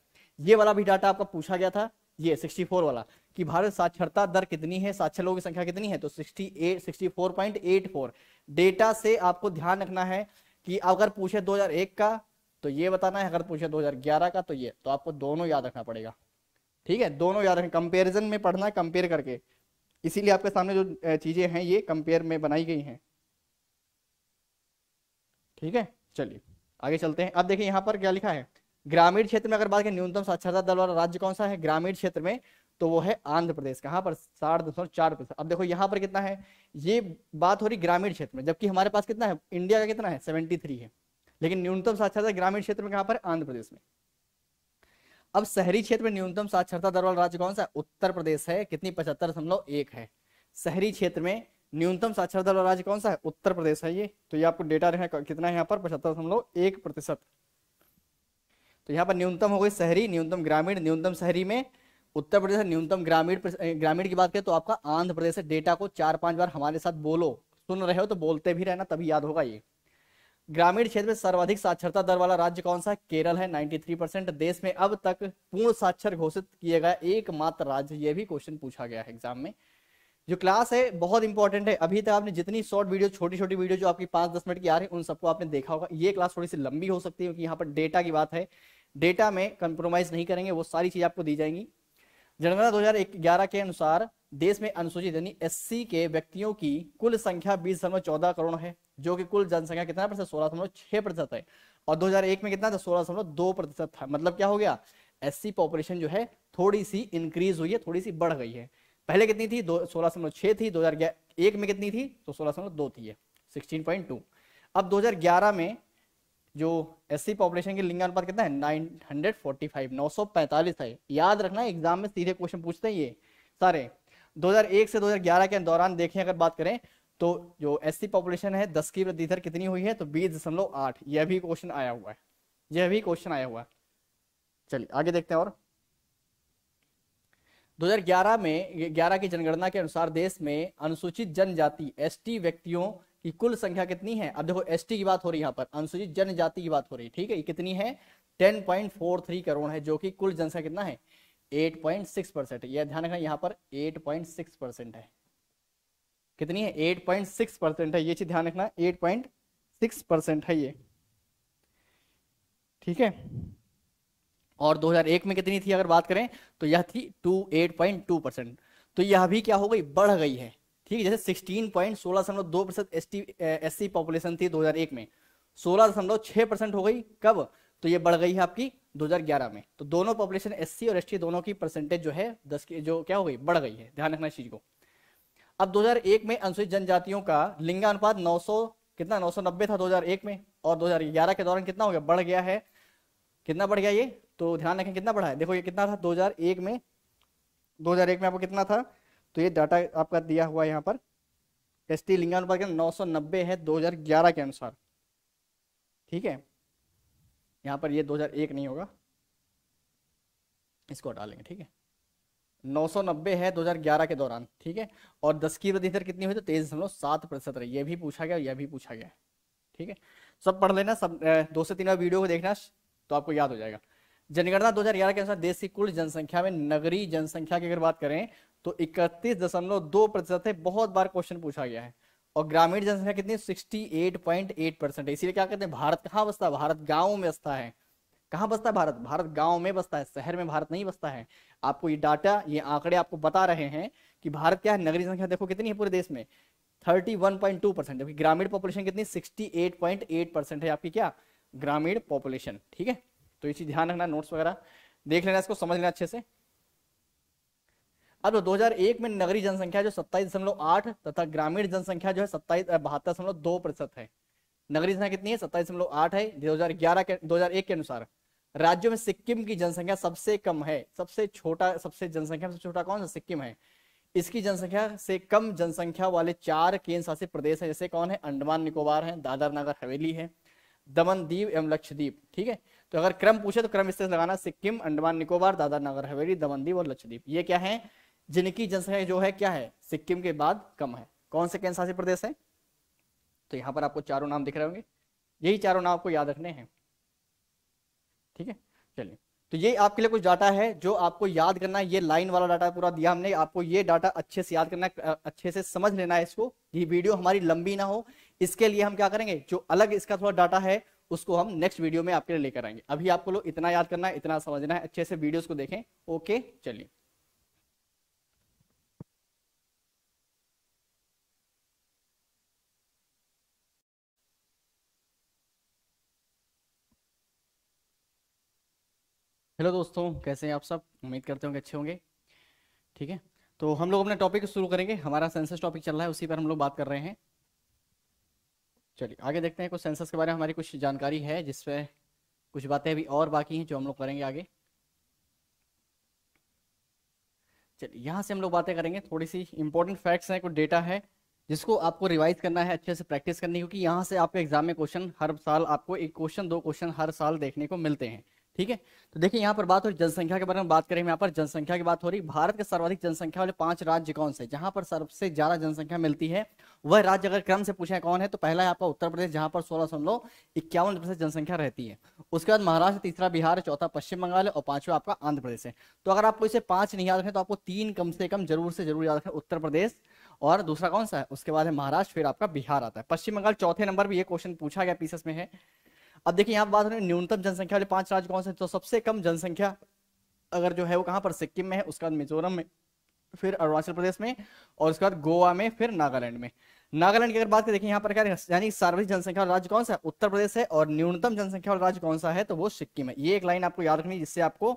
ये वाला भी डाटा आपका पूछा गया था ये सिक्सटी फोर वाला कि भारत साक्षरता दर कितनी है साक्षर लोगों की संख्या कितनी है तो sixty sixty eight four point eight four data से आपको ध्यान रखना है कि अगर पूछे दो हजार एक का तो ये बताना है अगर पूछे 2011 का तो ये तो आपको दोनों याद रखना पड़ेगा ठीक है दोनों याद रखना कंपेरिजन में पढ़ना है कंपेयर करके इसीलिए आपके सामने जो चीज़ें हैं ये कंपेयर में बनाई गई हैं ठीक है चलिए आगे चलते हैं अब देखिए यहाँ पर क्या लिखा है ग्रामीण क्षेत्र में अगर बात करें न्यूनतम साक्षरता दर वाला राज्य कौन सा है ग्रामीण क्षेत्र में तो वो है आंध्र प्रदेश कहाँ पर साठ दशमलव चार प्रतिशत अब देखो यहाँ पर कितना है ये बात हो रही ग्रामीण क्षेत्र में जबकि हमारे पास कितना है इंडिया का कितना है सेवेंटी थ्री है लेकिन न्यूनतम साक्षरता ग्रामीण क्षेत्र में कहां पर आंध्र प्रदेश में अब शहरी क्षेत्र में न्यूनतम साक्षरता दर वाला राज्य कौन सा उत्तर प्रदेश है कितनी पचहत्तर दशमलव एक है शहरी क्षेत्र में न्यूनतम साक्षरता वाला राज्य कौन सा है उत्तर प्रदेश है ये तो ये आपको डेटा कितना है यहाँ पर पचहत्तर दशमलव एक प्रतिशत तो यहाँ पर न्यूनतम हो गई शहरी न्यूनतम ग्रामीण न्यूनतम शहरी में उत्तर प्रदेश न्यूनतम ग्रामीण ग्रामीण की बात करें तो आपका आंध्र प्रदेश है डेटा को चार पांच बार हमारे साथ बोलो सुन रहे हो तो बोलते भी रहना तभी याद होगा ये ग्रामीण क्षेत्र में सर्वाधिक साक्षरता दर वाला राज्य कौन सा केरल है 93 परसेंट देश में अब तक पूर्ण साक्षर घोषित किया गया एकमात्र राज्य यह भी क्वेश्चन पूछा गया है एग्जाम में जो क्लास है बहुत इंपॉर्टेंट है अभी तक आपने जितनी शॉर्ट वीडियो छोटी छोटी वीडियो जो आपकी पांच दस मिनट की आ रही है उन सबको आपने देखा होगा ये क्लास थोड़ी सी लंबी हो सकती है क्योंकि यहाँ पर डेटा की बात है डेटा में कंप्रोमाइज नहीं करेंगे वो सारी चीज आपको दी जाएंगी जनगणना दो के अनुसार देश में अनुसूचित यानी एस के व्यक्तियों की कुल संख्या बीस करोड़ है जो कि कुल जनसंख्या कितना प्रतिशत सोलह दशमलव छह प्रतिशत है और 2001 में कितना था सोलह दशमलव दो प्रतिशत था मतलब क्या हो गया एस सी पॉपुलेशन जो है थोड़ी सी इंक्रीज हुई है थोड़ी सी बढ़ गई है पहले कितनी थी सोलह दशमलव छह थी दो एक में कितनी थी तो सोलह दशमलव दो थी सिक्सटीन पॉइंट टू अब 2011 में जो एस सी पॉपुलेशन की लिंगानुपात कितना है नाइन हंड्रेड फोर्टी फाइव है याद रखना एग्जाम में सीधे क्वेश्चन पूछते हैं ये सारे 2001 से 2011 के दौरान देखें अगर बात करें तो जो एस पॉपुलेशन है दस की वृद्धि दर कितनी हुई है तो बीस दशमलव आठ यह भी क्वेश्चन आया हुआ है यह भी क्वेश्चन आया हुआ है चलिए आगे देखते हैं और 2011 में 11 की जनगणना के अनुसार देश में अनुसूचित जनजाति एस व्यक्तियों की कुल संख्या कितनी है अब देखो एस की बात हो रही है यहाँ पर अनुसूचित जनजाति की बात हो रही है ठीक है कितनी है टेन करोड़ है जो कि कुल जनसंख्या कितना है 8.6 परसेंट यह ध्यान रखना यहाँ पर 8.6 परसेंट है कितनी है 8.6 परसेंट है ये चीज ध्यान रखना 8.6 परसेंट है ये ठीक है और 2001 में कितनी थी अगर बात करें तो यह थी two eight point two percent तो यह भी क्या हो गई बढ़ गई है ठीक है जैसे सिक्सटीन पॉइंट सोलह दशमलव दो प्रतिशत S T S C population थी 2001 में सोलह दशमलव छः परसेंट हो गई कब तो ये बढ़ गई है आपकी 2011 में तो दोनों पॉपुलेशन एस और एस दोनों की परसेंटेज जो है दस की जो क्या हो गई बढ़ गई है ध्यान रखना इस चीज को अब 2001 में अनुसूचित जनजातियों का लिंगानुपात 900 कितना 990 था 2001 में और 2011 के दौरान कितना हो गया बढ़ गया है कितना बढ़ गया ये तो ध्यान रखें कितना बढ़ा है देखो ये कितना था 2001 में 2001 में आपको कितना था तो ये डाटा आपका दिया हुआ है यहाँ पर एस टी लिंगानुपात नौ सौ नब्बे है 2011 के अनुसार ठीक है यहाँ पर ये 2001 नहीं होगा इसको हटा लेंगे ठीक है 990 है 2011 के दौरान ठीक है और दस की वृद्धि दर कितनी हुई तो तेईस दशमलव सात प्रतिशत रही ये भी पूछा गया यह भी पूछा गया ठीक है सब पढ़ लेना सब दो से तीन बार वीडियो को देखना तो आपको याद हो जाएगा जनगणना 2011 के अनुसार देश की कुल जनसंख्या में नगरीय जनसंख्या की अगर बात करें तो इकतीस दशमलव दो प्रतिशत है बहुत बार क्वेश्चन पूछा गया है और ग्रामीण जनसंख्या कितनी 68.8 परसेंट है इसीलिए क्या कहते हैं भारत कहाँ बसता है भारत गाँव में बसता है कहाँ बसता है भारत भारत गाँव में बसता है शहर में भारत नहीं बसता है आपको ये डाटा ये आंकड़े आपको बता रहे हैं कि भारत क्या है नगरीय जनसंख्या देखो कितनी है पूरे देश में 31.2 परसेंट जबकि ग्रामीण पॉपुलेशन कितनी 68.8 परसेंट है आपकी क्या ग्रामीण पॉपुलेशन ठीक है तो इसी ध्यान रखना नोट्स वगैरह देख लेना इसको समझ लेना अच्छे से अब दो हजार एक में नगरी जनसंख्या जो सत्ताईस दशमलव आठ तथा ग्रामीण जनसंख्या जो है सत्ताईस बहत्तर दशमलव दो प्रतिशत है नगरी जनसंख्या कितनी है सत्ताईस दशमलव आठ है दो हजार ग्यारह के दो हजार एक के अनुसार राज्यों में सिक्किम की जनसंख्या सबसे कम है सबसे छोटा सबसे जनसंख्या सबसे छोटा कौन सा सिक्किम है इसकी जनसंख्या से कम जनसंख्या वाले चार केंद्र शासित प्रदेश है जैसे कौन है अंडमान निकोबार है दादर नगर हवेली है दमन दीव एवं लक्षद्वीप ठीक है तो अगर क्रम पूछे तो क्रम इससे लगाना सिक्किम अंडमान निकोबार दादर नगर हवेली दमन दीव और लक्षद्वीप ये क्या है जिनकी जनसंख्या जो है क्या है सिक्किम के बाद कम है कौन से केंद्र प्रदेश है तो यहाँ पर आपको चारों नाम दिख रहे होंगे यही चारों नाम आपको याद रखने हैं ठीक है चलिए तो ये आपके लिए कुछ डाटा है जो आपको याद करना है ये लाइन वाला डाटा पूरा दिया हमने आपको ये डाटा अच्छे से याद करना है अच्छे से समझ लेना है इसको ये वीडियो हमारी लंबी ना हो इसके लिए हम क्या करेंगे जो अलग इसका थोड़ा डाटा है उसको हम नेक्स्ट वीडियो में आपके लिए लेकर आएंगे अभी आपको लोग इतना याद करना है इतना समझना है अच्छे से वीडियोस को देखें ओके चलिए हेलो दोस्तों कैसे हैं आप सब उम्मीद करते होंगे अच्छे होंगे ठीक है तो हम लोग अपना टॉपिक शुरू करेंगे हमारा सेंसस टॉपिक चल रहा है उसी पर हम लोग बात कर रहे हैं चलिए आगे देखते हैं कुछ सेंसस के बारे में हमारी कुछ जानकारी है जिसपे कुछ बातें अभी और बाकी हैं जो हम लोग करेंगे आगे चलिए यहाँ से हम लोग बातें करेंगे थोड़ी सी इंपॉर्टेंट फैक्ट्स हैं कुछ डेटा है जिसको आपको रिवाइज करना है अच्छे से प्रैक्टिस करनी क्योंकि यहाँ से आपके एग्जाम में क्वेश्चन हर साल आपको एक क्वेश्चन दो क्वेश्चन हर साल देखने को मिलते हैं ठीक है तो देखिए यहाँ पर बात हो रही जनसंख्या के बारे में बात करें यहाँ पर जनसंख्या की बात हो रही भारत के सर्वाधिक जनसंख्या वाले पांच राज्य कौन से जहां पर सबसे ज्यादा जनसंख्या मिलती है वह राज्य अगर क्रम से पूछे कौन है तो पहला है आपका उत्तर प्रदेश जहां पर सोलह सौ इक्यावन प्रतिशत जनसंख्या रहती है उसके बाद महाराष्ट्र तीसरा बिहार चौथा पश्चिम बंगाल है और पांचवा आपका आंध्र प्रदेश है तो अगर आपको इसे पांच नहीं याद रखें तो आपको तीन कम से कम जरूर से जरूर याद रखें उत्तर प्रदेश और दूसरा कौन सा है उसके बाद है महाराष्ट्र फिर आपका बिहार आता है पश्चिम बंगाल चौथे नंबर भी ये क्वेश्चन पूछा गया पीसेस में है अब देखिए यहाँ बात हो रही है न्यूनतम जनसंख्या वाले पांच राज्य कौन से तो सबसे कम जनसंख्या अगर जो है वो कहाँ पर सिक्किम में है उसके बाद मिजोरम में फिर अरुणाचल प्रदेश में और उसके बाद गोवा में फिर नागालैंड में नागालैंड की अगर बात करें देखिए यहाँ पर क्या यानी सार्वजनिक जनसंख्या वाला राज्य कौन सा है उत्तर प्रदेश है और न्यूनतम जनसंख्या वाला राज्य कौन सा है तो वो सिक्किम है ये एक लाइन आपको याद रखनी जिससे आपको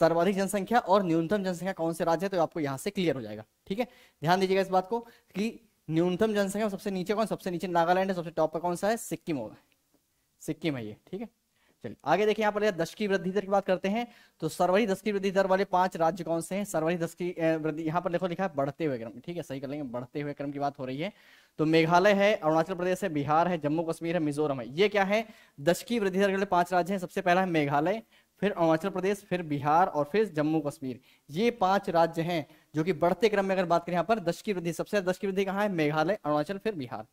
सर्वाधिक जनसंख्या और न्यूनतम जनसंख्या कौन से राज्य है तो आपको यहाँ से क्लियर हो जाएगा ठीक है ध्यान दीजिएगा इस बात को कि न्यूनतम जनसंख्या सबसे नीचे कौन सबसे नीचे नागालैंड है सबसे टॉप पर कौन सा है सिक्किम होगा सिक्किम है ये ठीक है चलिए आगे देखिए यहाँ पर दस की वृद्धि दर की बात करते हैं तो सर्वरी दस की वृद्धि दर वाले पांच राज्य कौन से हैं सर्वरी दस की वृद्धि यहाँ पर लिखो लिखा है बढ़ते हुए क्रम ठीक है सही कर लेंगे बढ़ते हुए क्रम की बात हो रही है तो मेघालय है अरुणाचल प्रदेश है बिहार है जम्मू कश्मीर है मिजोरम है ये क्या है दस की वृद्धि दर वाले पांच राज्य है सबसे पहला है मेघालय फिर अरुणाचल प्रदेश फिर बिहार और फिर जम्मू कश्मीर ये पांच राज्य हैं जो कि बढ़ते क्रम में अगर बात करें यहाँ पर दस की वृद्धि सबसे दस की वृद्धि कहाँ है मेघालय अरुणाचल फिर बिहार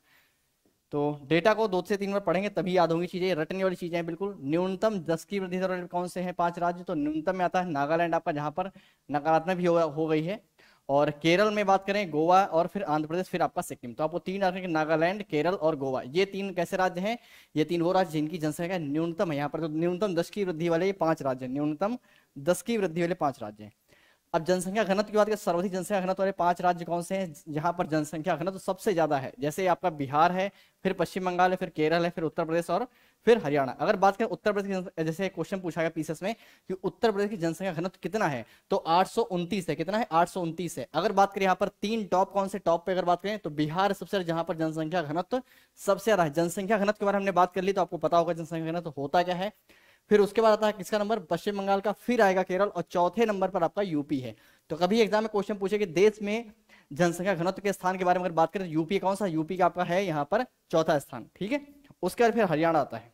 तो डेटा को दो से तीन बार पढ़ेंगे तभी याद होंगी चीजें रटने वाली चीजें बिल्कुल न्यूनतम दस की वृद्धि दर कौन से हैं पांच राज्य तो न्यूनतम में आता है नागालैंड आपका जहां पर नकारात्मक भी हो, हो गई है और केरल में बात करें गोवा और फिर आंध्र प्रदेश फिर आपका सिक्किम तो आपको तीन राज्य नागालैंड केरल और गोवा ये तीन कैसे राज्य हैं ये तीन वो राज्य जिनकी जनसंख्या न्यूनतम है यहाँ पर तो न्यूनतम दस की वृद्धि वाले ये पांच राज्य न्यूनतम दस की वृद्धि वाले पांच राज्य हैं अब जनसंख्या घनत्व की बात करें सर्वाधिक जनसंख्या घनत्व वाले पांच राज्य कौन से हैं जहां पर जनसंख्या घनत्व तो सबसे ज्यादा है जैसे आपका बिहार है फिर पश्चिम बंगाल है फिर केरल है फिर उत्तर प्रदेश और फिर हरियाणा अगर बात करें उत्तर प्रदेश जैसे क्वेश्चन पूछा गया पीसीएस में कि उत्तर प्रदेश की जनसंख्या घनत्व कितना है तो आठ है कितना है आठ है अगर बात करें यहाँ पर तीन टॉप कौन से टॉप पे अगर बात करें तो बिहार सबसे जहां पर जनसंख्या घनत्व सबसे ज्यादा है जनसंख्या घनत्व के बारे में हमने बात कर ली तो आपको पता होगा जनसंख्या घनत्व होता क्या है फिर उसके बाद आता है किसका नंबर पश्चिम बंगाल का फिर आएगा केरल और चौथे नंबर पर आपका यूपी है तो कभी एग्जाम में क्वेश्चन पूछे कि देश में जनसंख्या घनत्व के स्थान के बारे में अगर बात करें तो यूपी कौन सा यूपी का आपका है यहाँ पर चौथा स्थान ठीक है उसके बाद फिर हरियाणा आता है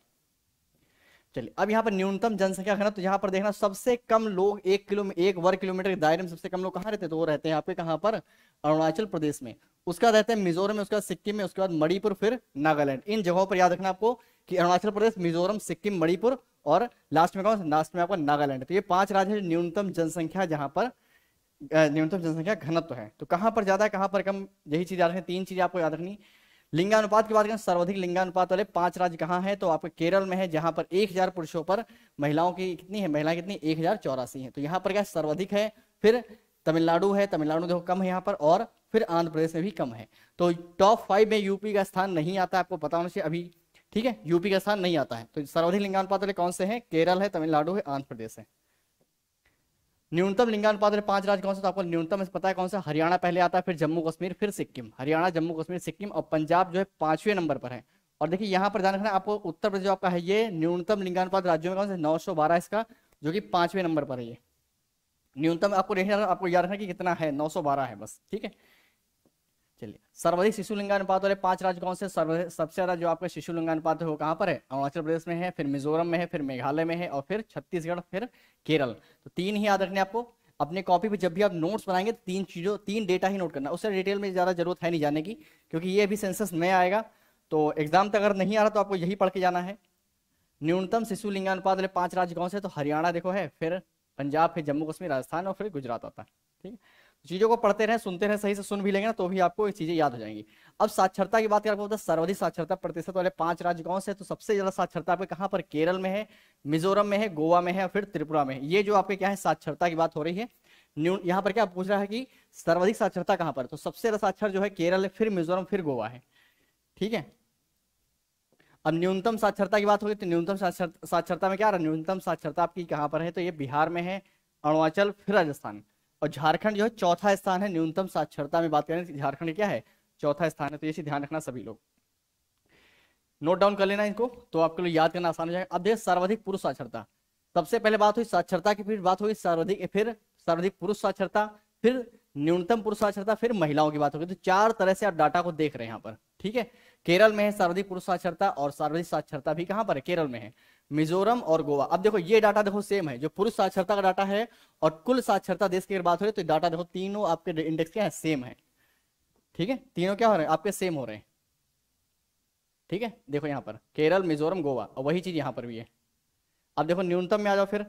चलिए अब यहाँ पर न्यूनतम जनसंख्या घनत्व यहाँ पर देखना सबसे कम लोग एक किलो एक वर्ग किलोमीटर के दायरे में सबसे कम लोग कहाँ रहते तो वो रहते हैं आपके कहाँ पर अरुणाचल प्रदेश में उसका रहते हैं मिजोरम में बाद सिक्किम में उसके बाद मणिपुर फिर नागालैंड इन जगहों पर याद रखना आपको कि अरुणाचल प्रदेश मिजोरम सिक्किम मणिपुर और लास्ट में कौन लास्ट में आपका नागालैंड तो ये पांच राज्य है न्यूनतम जनसंख्या जहां पर न्यूनतम जनसंख्या घनत्व है तो कहां पर ज्यादा है कहां पर कम यही चीज याद रखें तीन चीज आपको याद रखनी लिंगानुपात की बात करें सर्वाधिक लिंगानुपात वाले पांच राज्य कहाँ है तो आपके केरल में है जहां पर एक हजार पुरुषों पर महिलाओं की कितनी है महिलाएं कितनी एक हजार चौरासी है तो यहाँ पर क्या सर्वाधिक है फिर तमिलनाडु है तमिलनाडु देखो कम है यहाँ पर और फिर आंध्र प्रदेश में भी कम है तो टॉप फाइव में यूपी का स्थान नहीं आता आपको पता होना चाहिए अभी ठीक है यूपी का स्थान नहीं आता है तो सर्वाधिक लिंगानुपात वाले कौन से हैं केरल है तमिलनाडु है आंध्र प्रदेश है न्यूनतम लिंगानुपात वाले पांच राज्य कौन से तो आपको न्यूनतम पता है कौन सा हरियाणा पहले आता है फिर जम्मू कश्मीर फिर सिक्किम हरियाणा जम्मू कश्मीर सिक्किम और पंजाब जो है पांचवें नंबर पर है और देखिए यहाँ पर ध्यान रखना आपको उत्तर प्रदेश आपका है ये न्यूनतम लिंगानुपात राज्यों में कौन से नौ सौ बारह इसका जो कि पांचवें नंबर पर है ये न्यूनतम आपको देखना आपको याद रखना कि कितना है नौ सौ बारह है बस ठीक है चलिए सर्वाधिक शिशु लिंगानुपात वाले पांच कौन से सर्व सबसे ज्यादा जो आपका शिशु लिंगानुपात है वो कहाँ पर है अरुणाचल प्रदेश में है फिर मिजोरम में है फिर मेघालय में है और फिर छत्तीसगढ़ फिर केरल तो तीन ही याद रखने आपको अपने कॉपी पे जब भी आप नोट्स बनाएंगे तो तीन चीजों तीन डेटा ही नोट करना उससे डिटेल में ज्यादा जरूरत है नहीं जाने की क्योंकि ये अभी सेंसस नया आएगा तो एग्जाम तक अगर नहीं आ रहा तो आपको यही पढ़ के जाना है न्यूनतम शिशु लिंगानुपात वाले पांच राज्य कौन से तो हरियाणा देखो है फिर पंजाब फिर जम्मू कश्मीर राजस्थान और फिर गुजरात आता है ठीक है चीज़ों को पढ़ते रहें सुनते रहें सही से सुन भी लेंगे ना तो भी आपको ये चीज़ें याद हो जाएंगी अब साक्षरता की बात करें आपको सर्वाधिक साक्षरता प्रतिशत वाले पांच राज्य कौन से तो सबसे ज्यादा साक्षरता आपके कहां पर केरल में है मिजोरम में है गोवा में है और फिर त्रिपुरा में है ये जो आपके क्या है साक्षरता की बात हो रही है न्यू यहाँ पर क्या पूछ रहा है कि सर्वाधिक साक्षरता कहां पर तो सबसे ज्यादा साक्षर जो है केरल है फिर मिजोरम फिर गोवा है ठीक है अब न्यूनतम साक्षरता की बात होगी तो न्यूनतम साक्षरता में क्या न्यूनतम साक्षरता आपकी कहां पर है तो ये बिहार में है अरुणाचल फिर राजस्थान और झारखंड जो है चौथा स्थान है न्यूनतम साक्षरता में बात करें तो झारखंड क्या है चौथा स्थान है तो ये ध्यान रखना सभी लोग नोट डाउन कर लेना इनको तो आपके लिए याद करना आसान हो जाएगा अब देखिए सर्वाधिक पुरुष साक्षरता सबसे पहले बात हुई साक्षरता की फिर बात हुई सर्वाधिक फिर सर्वाधिक पुरुष साक्षरता फिर न्यूनतम पुरुष साक्षरता फिर महिलाओं की बात होगी तो चार तरह से आप डाटा को देख रहे हैं यहाँ पर ठीक है केरल में है सर्वाधिक पुरुष साक्षरता और सर्वाधिक साक्षरता भी कहाँ पर है केरल में है मिजोरम और गोवा अब देखो ये डाटा देखो सेम है जो पुरुष साक्षरता का डाटा है और कुल साक्षरता देश की अगर बात हो रही है तो डाटा देखो तीनों आपके इंडेक्स क्या है सेम है ठीक है तीनों क्या हो रहे हैं आपके सेम हो रहे हैं ठीक है देखो यहाँ पर केरल मिजोरम गोवा और वही चीज यहाँ पर भी है अब देखो न्यूनतम में आ जाओ फिर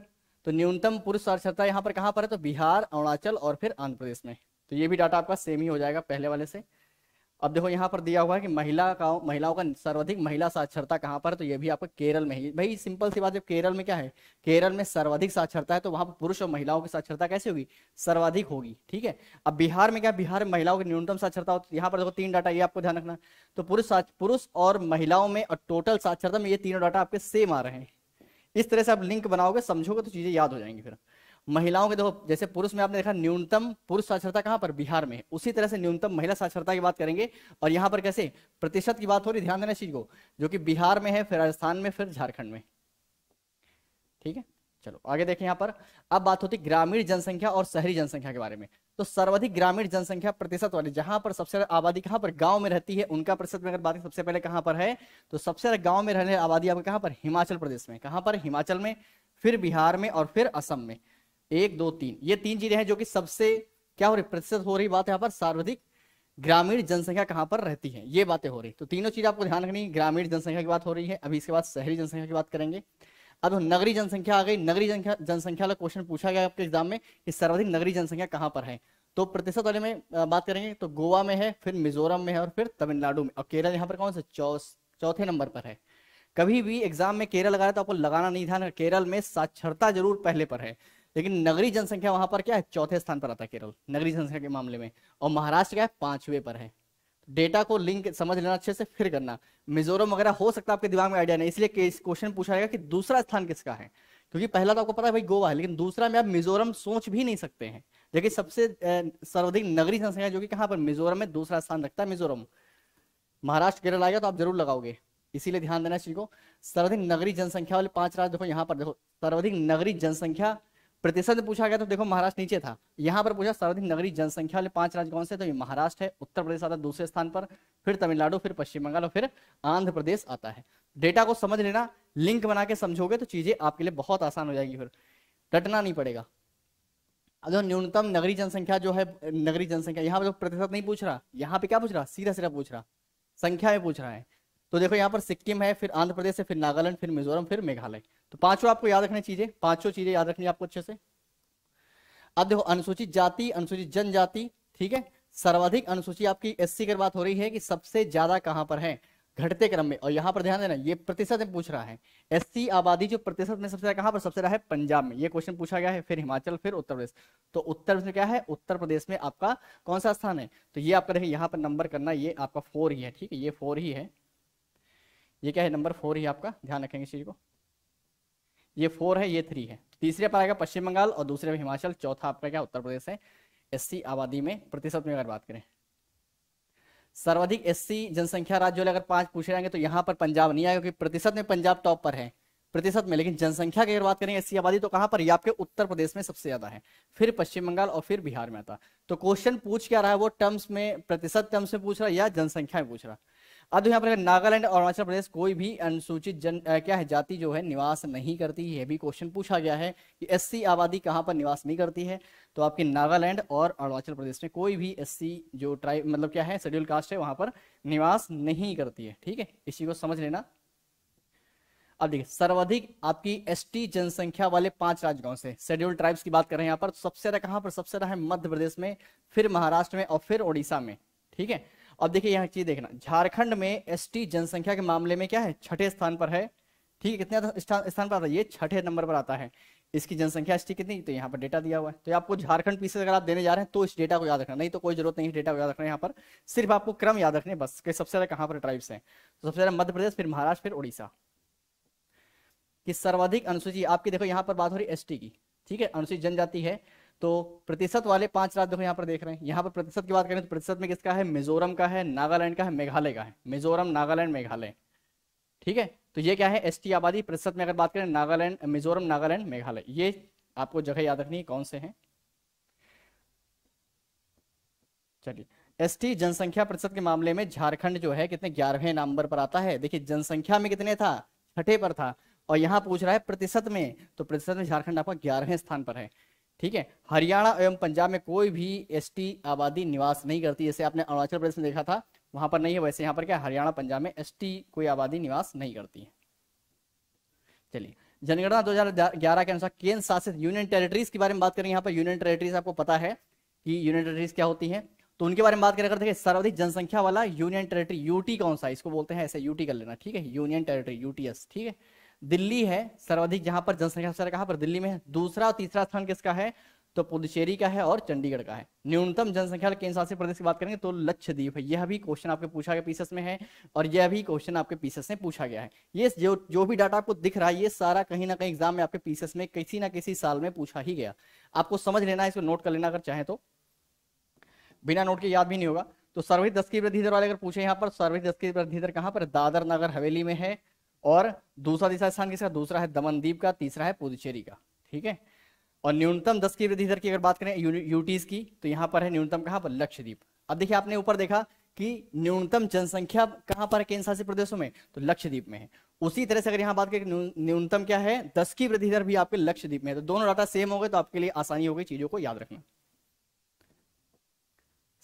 तो न्यूनतम पुरुष साक्षरता यहाँ पर कहाँ पर है तो बिहार अरुणाचल और फिर आंध्र प्रदेश में तो ये भी डाटा आपका सेम ही हो जाएगा पहले वाले से अब देखो यहाँ पर दिया हुआ है कि महिला का महिलाओं का सर्वाधिक महिला साक्षरता कहाँ पर है तो ये भी आपको केरल में ही भाई सिंपल सी बात जब केरल में क्या है केरल में सर्वाधिक साक्षरता है तो वहाँ पर पुरुष और महिलाओं की साक्षरता कैसे होगी सर्वाधिक होगी ठीक है अब बिहार में क्या बिहार में महिलाओं की न्यूनतम साक्षरता होती तो यहाँ पर देखो तीन डाटा ये आपको ध्यान रखना तो पुरुष पुरुष और महिलाओं में और टोटल साक्षरता में ये तीनों डाटा आपके सेम आ रहे हैं इस तरह से आप लिंक बनाओगे समझोगे तो चीजें याद हो जाएंगी फिर महिलाओं के देखो जैसे पुरुष में आपने देखा न्यूनतम पुरुष साक्षरता कहां पर बिहार में उसी तरह से न्यूनतम महिला साक्षरता की बात करेंगे और यहाँ पर कैसे प्रतिशत की बात हो रही ध्यान देना चीज को जो कि बिहार में है फिर राजस्थान में फिर झारखंड में ठीक है चलो आगे देखें यहां पर अब बात होती ग्रामीण जनसंख्या और शहरी जनसंख्या के बारे में तो सर्वाधिक ग्रामीण जनसंख्या प्रतिशत वाली जहां पर सबसे ज्यादा आबादी कहां पर गांव में रहती है उनका प्रतिशत में अगर बात सबसे पहले कहां पर है तो सबसे ज्यादा गांव में रहने आबादी आपको कहां पर हिमाचल प्रदेश में कहां पर हिमाचल में फिर बिहार में और फिर असम में एक दो तीन ये तीन चीजें हैं जो कि सबसे क्या हो रही प्रतिशत हो रही बात यहाँ पर सर्वाधिक ग्रामीण जनसंख्या कहाँ पर रहती है ये बातें हो रही तो तीनों चीज आपको ध्यान रखनी ग्रामीण जनसंख्या की बात हो रही है अभी इसके बाद शहरी जनसंख्या की बात करेंगे अब नगरी जनसंख्या आ गई नगरी जनसंख्या का वाला क्वेश्चन पूछा गया आपके एग्जाम में कि सर्वाधिक नगरी जनसंख्या कहाँ पर है तो प्रतिशत वाले में बात करेंगे तो गोवा में है फिर मिजोरम में है और फिर तमिलनाडु में और केरल यहाँ पर कौन सा चौथे नंबर पर है कभी भी एग्जाम में केरल लगाया तो आपको लगाना नहीं था ना केरल में साक्षरता जरूर पहले पर है लेकिन नगरी जनसंख्या वहां पर क्या है चौथे स्थान पर आता है केरल नगरी जनसंख्या के मामले में और महाराष्ट्र क्या है पांचवे पर है तो डेटा को लिंक समझ लेना अच्छे से फिर करना मिजोरम वगैरह हो सकता है आपके दिमाग में आइडिया नहीं इसलिए क्वेश्चन पूछा जाएगा कि दूसरा स्थान किसका है क्योंकि पहला तो आपको पता है भाई गोवा है लेकिन दूसरा में आप मिजोरम सोच भी नहीं सकते हैं लेकिन सबसे सर्वाधिक नगरी जनसंख्या जो कि कहां पर मिजोरम में दूसरा स्थान रखता है मिजोरम महाराष्ट्र केरल आएगा तो आप जरूर लगाओगे इसीलिए ध्यान देना चीज को सर्वाधिक नगरीय जनसंख्या वाले पांच राज्य देखो यहाँ पर देखो सर्वाधिक नगरीय जनसंख्या प्रतिशत पूछा गया तो देखो महाराष्ट्र नीचे था यहाँ पर पूछा सर्वाधिक नगरी जनसंख्या वाले पांच राज्य कौन से तो ये महाराष्ट्र है उत्तर प्रदेश आता है दूसरे स्थान पर फिर तमिलनाडु फिर पश्चिम बंगाल और फिर आंध्र प्रदेश आता है डेटा को समझ लेना लिंक बना के समझोगे तो चीजें आपके लिए बहुत आसान हो जाएगी फिर रटना नहीं पड़ेगा जो न्यूनतम नगरीय जनसंख्या जो है नगरी जनसंख्या यहाँ पर जो प्रतिशत नहीं पूछ रहा यहाँ पे क्या पूछ रहा सीधा सीधा पूछ रहा संख्या में पूछ रहा है तो देखो यहाँ पर सिक्किम है फिर आंध्र प्रदेश है फिर नागालैंड फिर मिजोरम फिर मेघालय तो पांचों आपको याद रखना चीजें पांचों चीजें याद रखनी आपको अच्छे से अब देखो अनुसूचित जाति अनुसूचित जनजाति ठीक है सर्वाधिक अनुसूची आपकी एससी की बात हो रही है कि सबसे ज्यादा कहां पर है घटते क्रम में और यहाँ पर ध्यान देना ये प्रतिशत में पूछ रहा है एससी आबादी जो प्रतिशत में सबसे ज्यादा कहां पर सबसे ज्यादा है पंजाब में ये क्वेश्चन पूछा गया है फिर हिमाचल फिर उत्तर प्रदेश तो उत्तर प्रदेश में क्या है उत्तर प्रदेश में आपका कौन सा स्थान है तो ये आपका देखिए यहाँ पर नंबर करना ये आपका फोर ही है ठीक है ये फोर ही है ये क्या है नंबर फोर ही आपका ध्यान रखेंगे इस चीज को ये फोर है ये थ्री है तीसरे पर आएगा पश्चिम बंगाल और दूसरे में हिमाचल चौथा आपका क्या उत्तर प्रदेश है एससी आबादी में प्रतिशत में अगर बात करें सर्वाधिक एससी जनसंख्या राज्य अगर पांच पूछे जाएंगे तो यहाँ पर पंजाब नहीं आएगा क्योंकि प्रतिशत में पंजाब टॉप पर है प्रतिशत में लेकिन जनसंख्या की अगर बात करें एससी आबादी तो कहां पर ये आपके उत्तर प्रदेश में सबसे ज्यादा है फिर पश्चिम बंगाल और फिर बिहार में आता तो क्वेश्चन पूछ क्या रहा है वो टर्म्स में प्रतिशत टर्म्स में पूछ रहा है या जनसंख्या में पूछ रहा है अब यहाँ पर नागालैंड और अरुणाचल प्रदेश कोई भी अनुसूचित जन क्या है जाति जो है निवास नहीं करती यह भी क्वेश्चन पूछा गया है कि एससी आबादी कहाँ पर निवास नहीं करती है तो आपके नागालैंड और अरुणाचल प्रदेश में कोई भी एससी जो ट्राइब मतलब क्या है शेड्यूल कास्ट है वहां पर निवास नहीं करती है ठीक है इसी को समझ लेना अब देखिए सर्वाधिक आपकी एस जनसंख्या वाले पांच राज्यों से शेड्यूल ट्राइब्स की बात कर रहे हैं यहाँ पर सबसे ज्यादा कहाँ पर सबसे ज्यादा है मध्य प्रदेश में फिर महाराष्ट्र में और फिर ओडिशा में ठीक है अब देखिए यहाँ चीज देखना झारखंड में एसटी जनसंख्या के मामले में क्या है छठे स्थान पर है ठीक है कितने स्थान पर आता है ये छठे नंबर पर आता है इसकी जनसंख्या एसटी कितनी तो यहाँ पर डेटा दिया हुआ है तो आपको झारखंड पीछे अगर आप देने जा रहे हैं तो इस डेटा को याद रखना नहीं तो कोई जरूरत नहीं डेटा को याद रखना यहाँ पर सिर्फ आपको क्रम याद रखने बस के सबसे ज्यादा कहाँ पर ट्राइब्स हैं तो सबसे ज्यादा मध्य प्रदेश फिर महाराष्ट्र फिर उड़ीसा कि सर्वाधिक अनुसूची आपकी देखो यहाँ पर बात हो रही है एसटी की ठीक है अनुसूचित जनजाति है तो प्रतिशत वाले पांच राज्य को यहाँ पर देख रहे हैं यहाँ पर प्रतिशत की बात करें तो प्रतिशत में किसका है मिजोरम का है नागालैंड का है मेघालय का है मिजोरम नागालैंड मेघालय ठीक है तो ये क्या है एस आबादी प्रतिशत में अगर बात करें नागालैंड मिजोरम नागालैंड मेघालय ये आपको जगह याद रखनी है कौन से हैं चलिए एसटी जनसंख्या प्रतिशत के मामले में झारखंड जो है कितने ग्यारहवें नंबर पर आता है देखिए जनसंख्या में कितने था छठे पर था और यहाँ पूछ रहा है प्रतिशत में तो प्रतिशत में झारखंड आपका ग्यारहवें स्थान पर है ठीक है हरियाणा एवं पंजाब में कोई भी एसटी आबादी निवास नहीं करती जैसे आपने अरुणाचल प्रदेश में देखा था वहां पर नहीं है वैसे यहाँ पर क्या हरियाणा पंजाब में एसटी कोई आबादी निवास नहीं करती है चलिए जनगणना 2011 के अनुसार केंद्र शासित यूनियन टेरिटरीज के बारे में बात करें यहाँ पर यूनियन टेरिटरीज आपको पता है कि यूनियन टेरिटरीज क्या होती है तो उनके बारे में बात करें देखिए सर्वाधिक जनसंख्या वाला यूनियन टेरिटरी यूटी कौन सा इसको बोलते हैं ऐसे यूटी कर लेना ठीक है यूनियन टेरिटरी यूटीएस ठीक है दिल्ली है सर्वाधिक जहां पर जनसंख्या सारा कहां पर दिल्ली में है दूसरा और तीसरा स्थान किसका है तो पुदुचेरी का है और चंडीगढ़ का है न्यूनतम जनसंख्या केंद्र शासित प्रदेश की बात करेंगे तो लक्षद्वीप है यह भी क्वेश्चन आपके पूछा गया पीसेस में है और यह भी क्वेश्चन आपके पीसेस में पूछा गया है ये जो जो भी डाटा आपको दिख रहा है ये सारा कहीं ना कहीं एग्जाम में आपके पीसेस में किसी ना किसी साल में पूछा ही गया आपको समझ लेना है इसको नोट कर लेना अगर चाहे तो बिना नोट के याद भी नहीं होगा तो सर्वे दस की वृद्धि दर वाले अगर पूछे यहाँ पर सर्विस दस की वृद्धि दर कहाँ पर दादर नगर हवेली में है और दूसरा तीसरा स्थान किसका दूसरा है दमनदीप का तीसरा है पुदुचेरी का ठीक है और न्यूनतम दस की वृद्धि दर की अगर बात करें यूटीज की तो यहाँ पर है न्यूनतम कहाँ पर लक्षद्वीप अब देखिए आपने ऊपर देखा कि न्यूनतम जनसंख्या कहाँ पर है केंद्र शासित प्रदेशों में तो लक्षद्वीप में है उसी तरह से अगर यहाँ बात करें न्यूनतम क्या है दस की वृद्धि दर भी आपके लक्षद्वीप में है तो दोनों डाटा सेम हो गए तो आपके लिए आसानी होगी चीजों को याद रखना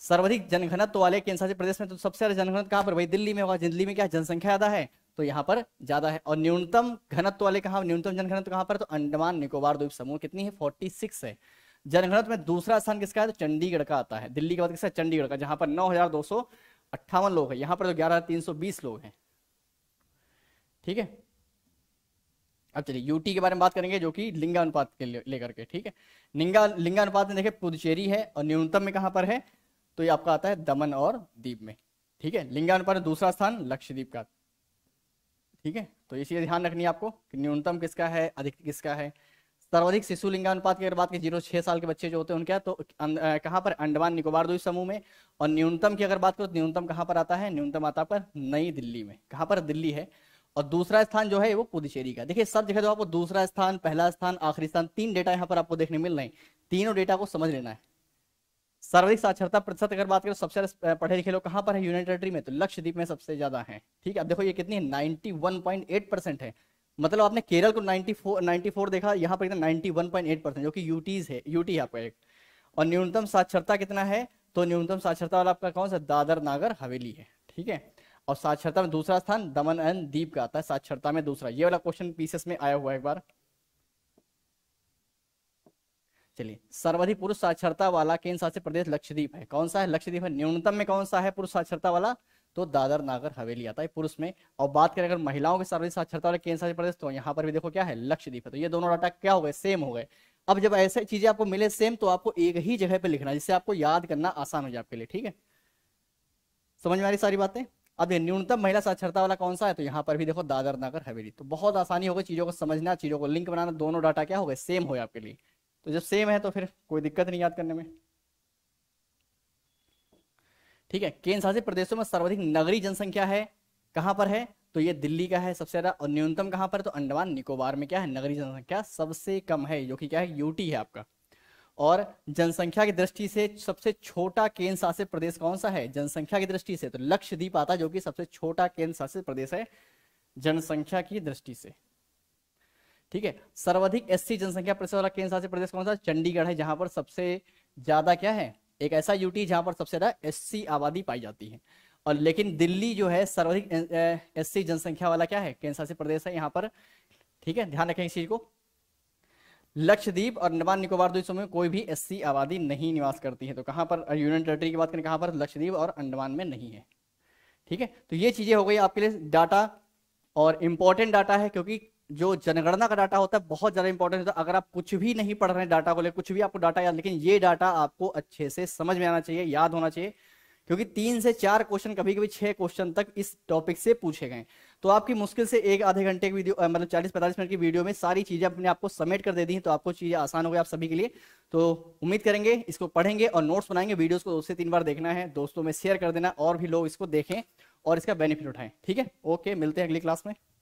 सर्वाधिक जनघनत्व वाले कैंसर प्रदेश में तो सबसे ज्यादा जनघनत्व कहां पर भाई दिल्ली में होगा दिल्ली में क्या जनसंख्या ज्यादा है तो यहाँ पर ज्यादा है और न्यूनतम घनत्व वाले कहा न्यूनतम जनघनत्व कहां पर तो अंडमान निकोबार द्वीप समूह कितनी है फोर्टी सिक्स है जनघनत्व में दूसरा स्थान किसका है तो चंडीगढ़ का आता है दिल्ली के बाद किसका चंडीगढ़ का जहां पर नौ हजार दो सौ अट्ठावन लोग है यहाँ पर तो ग्यारह तीन सौ बीस लोग हैं ठीक है अब चलिए यूटी के बारे में बात करेंगे जो कि लिंगानुपात के लेकर के ठीक है लिंगा लिंगानुपात में देखे पुदुचेरी है और न्यूनतम में कहां पर है तो ये आपका आता है दमन और दीप में ठीक है लिंगानुपात दूसरा स्थान लक्षद्वीप का ठीक है तो इसी ध्यान रखनी है आपको कि न्यूनतम किसका है अधिक किसका है सर्वाधिक शिशु लिंगानुपात की अगर बात की जीरो छह साल के बच्चे जो होते हैं उनका तो अं, कहाँ पर अंडमान निकोबार द्वीप समूह में और न्यूनतम की अगर बात करो तो न्यूनतम कहाँ पर आता है न्यूनतम आता पर नई दिल्ली में कहाँ पर दिल्ली है और दूसरा स्थान जो है वो पुदुचेरी का देखिए सब जगह जो आपको दूसरा स्थान पहला स्थान आखिरी स्थान तीन डेटा यहाँ पर आपको देखने मिल रहे हैं तीनों डेटा को समझ लेना है सर्वाधिक साक्षरता प्रतिशत अगर बात करें सबसे पढ़े लिखे लोग कहाँ पर है यूनाइटेड टेरेटरी में तो लक्षद्वीप में सबसे ज्यादा है ठीक है अब देखो ये कितनी ninety one point eight percent है मतलब आपने केरल को 94 94 देखा यहाँ पर कितना 91.8 परसेंट जो कि यूटीज है यूटी है आपका एक और न्यूनतम साक्षरता कितना है तो न्यूनतम साक्षरता वाला आपका कौन सा दादर नागर हवेली है ठीक है और साक्षरता में दूसरा स्थान दमन एंड दीप का आता है साक्षरता में दूसरा ये वाला क्वेश्चन पीसेस में आया हुआ है एक बार चलिए सर्वाधिक पुरुष साक्षरता वाला केंद्र शासित प्रदेश लक्षद्वीप है कौन सा है लक्षद्वीप है न्यूनतम में कौन सा है पुरुष साक्षरता वाला तो दादर नागर हवेली आता है पुरुष में और बात करें अगर महिलाओं के सर्वाधिक साक्षरता वाले केंद्र शासित प्रदेश तो यहाँ पर भी देखो क्या है लक्षद्वीप है तो ये दोनों डाटा क्या हो गए सेम हो गए अब जब ऐसे चीजें आपको मिले सेम तो आपको एक ही जगह पर लिखना जिससे आपको याद करना आसान हो जाए आपके लिए ठीक है समझ में आ रही सारी बातें अब ये न्यूनतम महिला साक्षरता वाला कौन सा है तो यहाँ पर भी देखो दादर नगर हवेली तो बहुत आसानी होगी चीजों को समझना चीजों को लिंक बनाना दोनों डाटा क्या हो गए सेम हो आपके लिए तो जब सेम है तो फिर कोई दिक्कत नहीं याद करने में ठीक है केंद्र शासित प्रदेशों में सर्वाधिक नगरीय जनसंख्या है कहां पर है तो ये दिल्ली का है सबसे ज्यादा और न्यूनतम कहां पर है तो अंडमान निकोबार में क्या है नगरी जनसंख्या सबसे कम है जो कि क्या है यूटी है आपका और जनसंख्या की दृष्टि से सबसे छोटा केंद्र शासित प्रदेश कौन सा है जनसंख्या की दृष्टि से तो लक्षद्वीप आता जो कि सबसे छोटा केंद्र शासित प्रदेश है जनसंख्या की दृष्टि से ठीक है सर्वाधिक एससी जनसंख्या प्रतिशत वाला केंद्र शासित प्रदेश कौन सा चंडीगढ़ है जहां पर सबसे ज्यादा क्या है एक ऐसा यूटी जहां पर सबसे ज्यादा एससी आबादी पाई जाती है और लेकिन दिल्ली जो है सर्वाधिक एससी जनसंख्या वाला क्या है केंद्र शासित प्रदेश है यहाँ पर ठीक है ध्यान रखें इस चीज को लक्षद्वीप और अंडमान निकोबार समूह में कोई भी एससी आबादी नहीं निवास करती है तो कहां पर यूनियन टेरेटरी की बात करें कहां पर लक्षद्वीप और अंडमान में नहीं है ठीक है तो ये चीजें हो गई आपके लिए डाटा और इम्पोर्टेंट डाटा है क्योंकि जो जनगणना का डाटा होता है बहुत ज़्यादा इंपॉर्टेंट होता है तो अगर आप कुछ भी नहीं पढ़ रहे डाटा को लेकर कुछ भी आपको डाटा याद लेकिन ये डाटा आपको अच्छे से समझ में आना चाहिए याद होना चाहिए क्योंकि तीन से चार क्वेश्चन कभी कभी छह क्वेश्चन तक इस टॉपिक से पूछे गए तो आपकी मुश्किल से एक आधे घंटे की वीडियो मतलब चालीस पैंतालीस मिनट की वीडियो में सारी चीजें अपने आपको सबमिट कर दे दी तो आपको चीजें आसान हो गई आप सभी के लिए तो उम्मीद करेंगे इसको पढ़ेंगे और नोट्स बनाएंगे वीडियोस को दो से तीन बार देखना है दोस्तों में शेयर कर देना और भी लोग इसको देखें और इसका बेनिफिट उठाएं ठीक है ओके मिलते हैं अगली क्लास में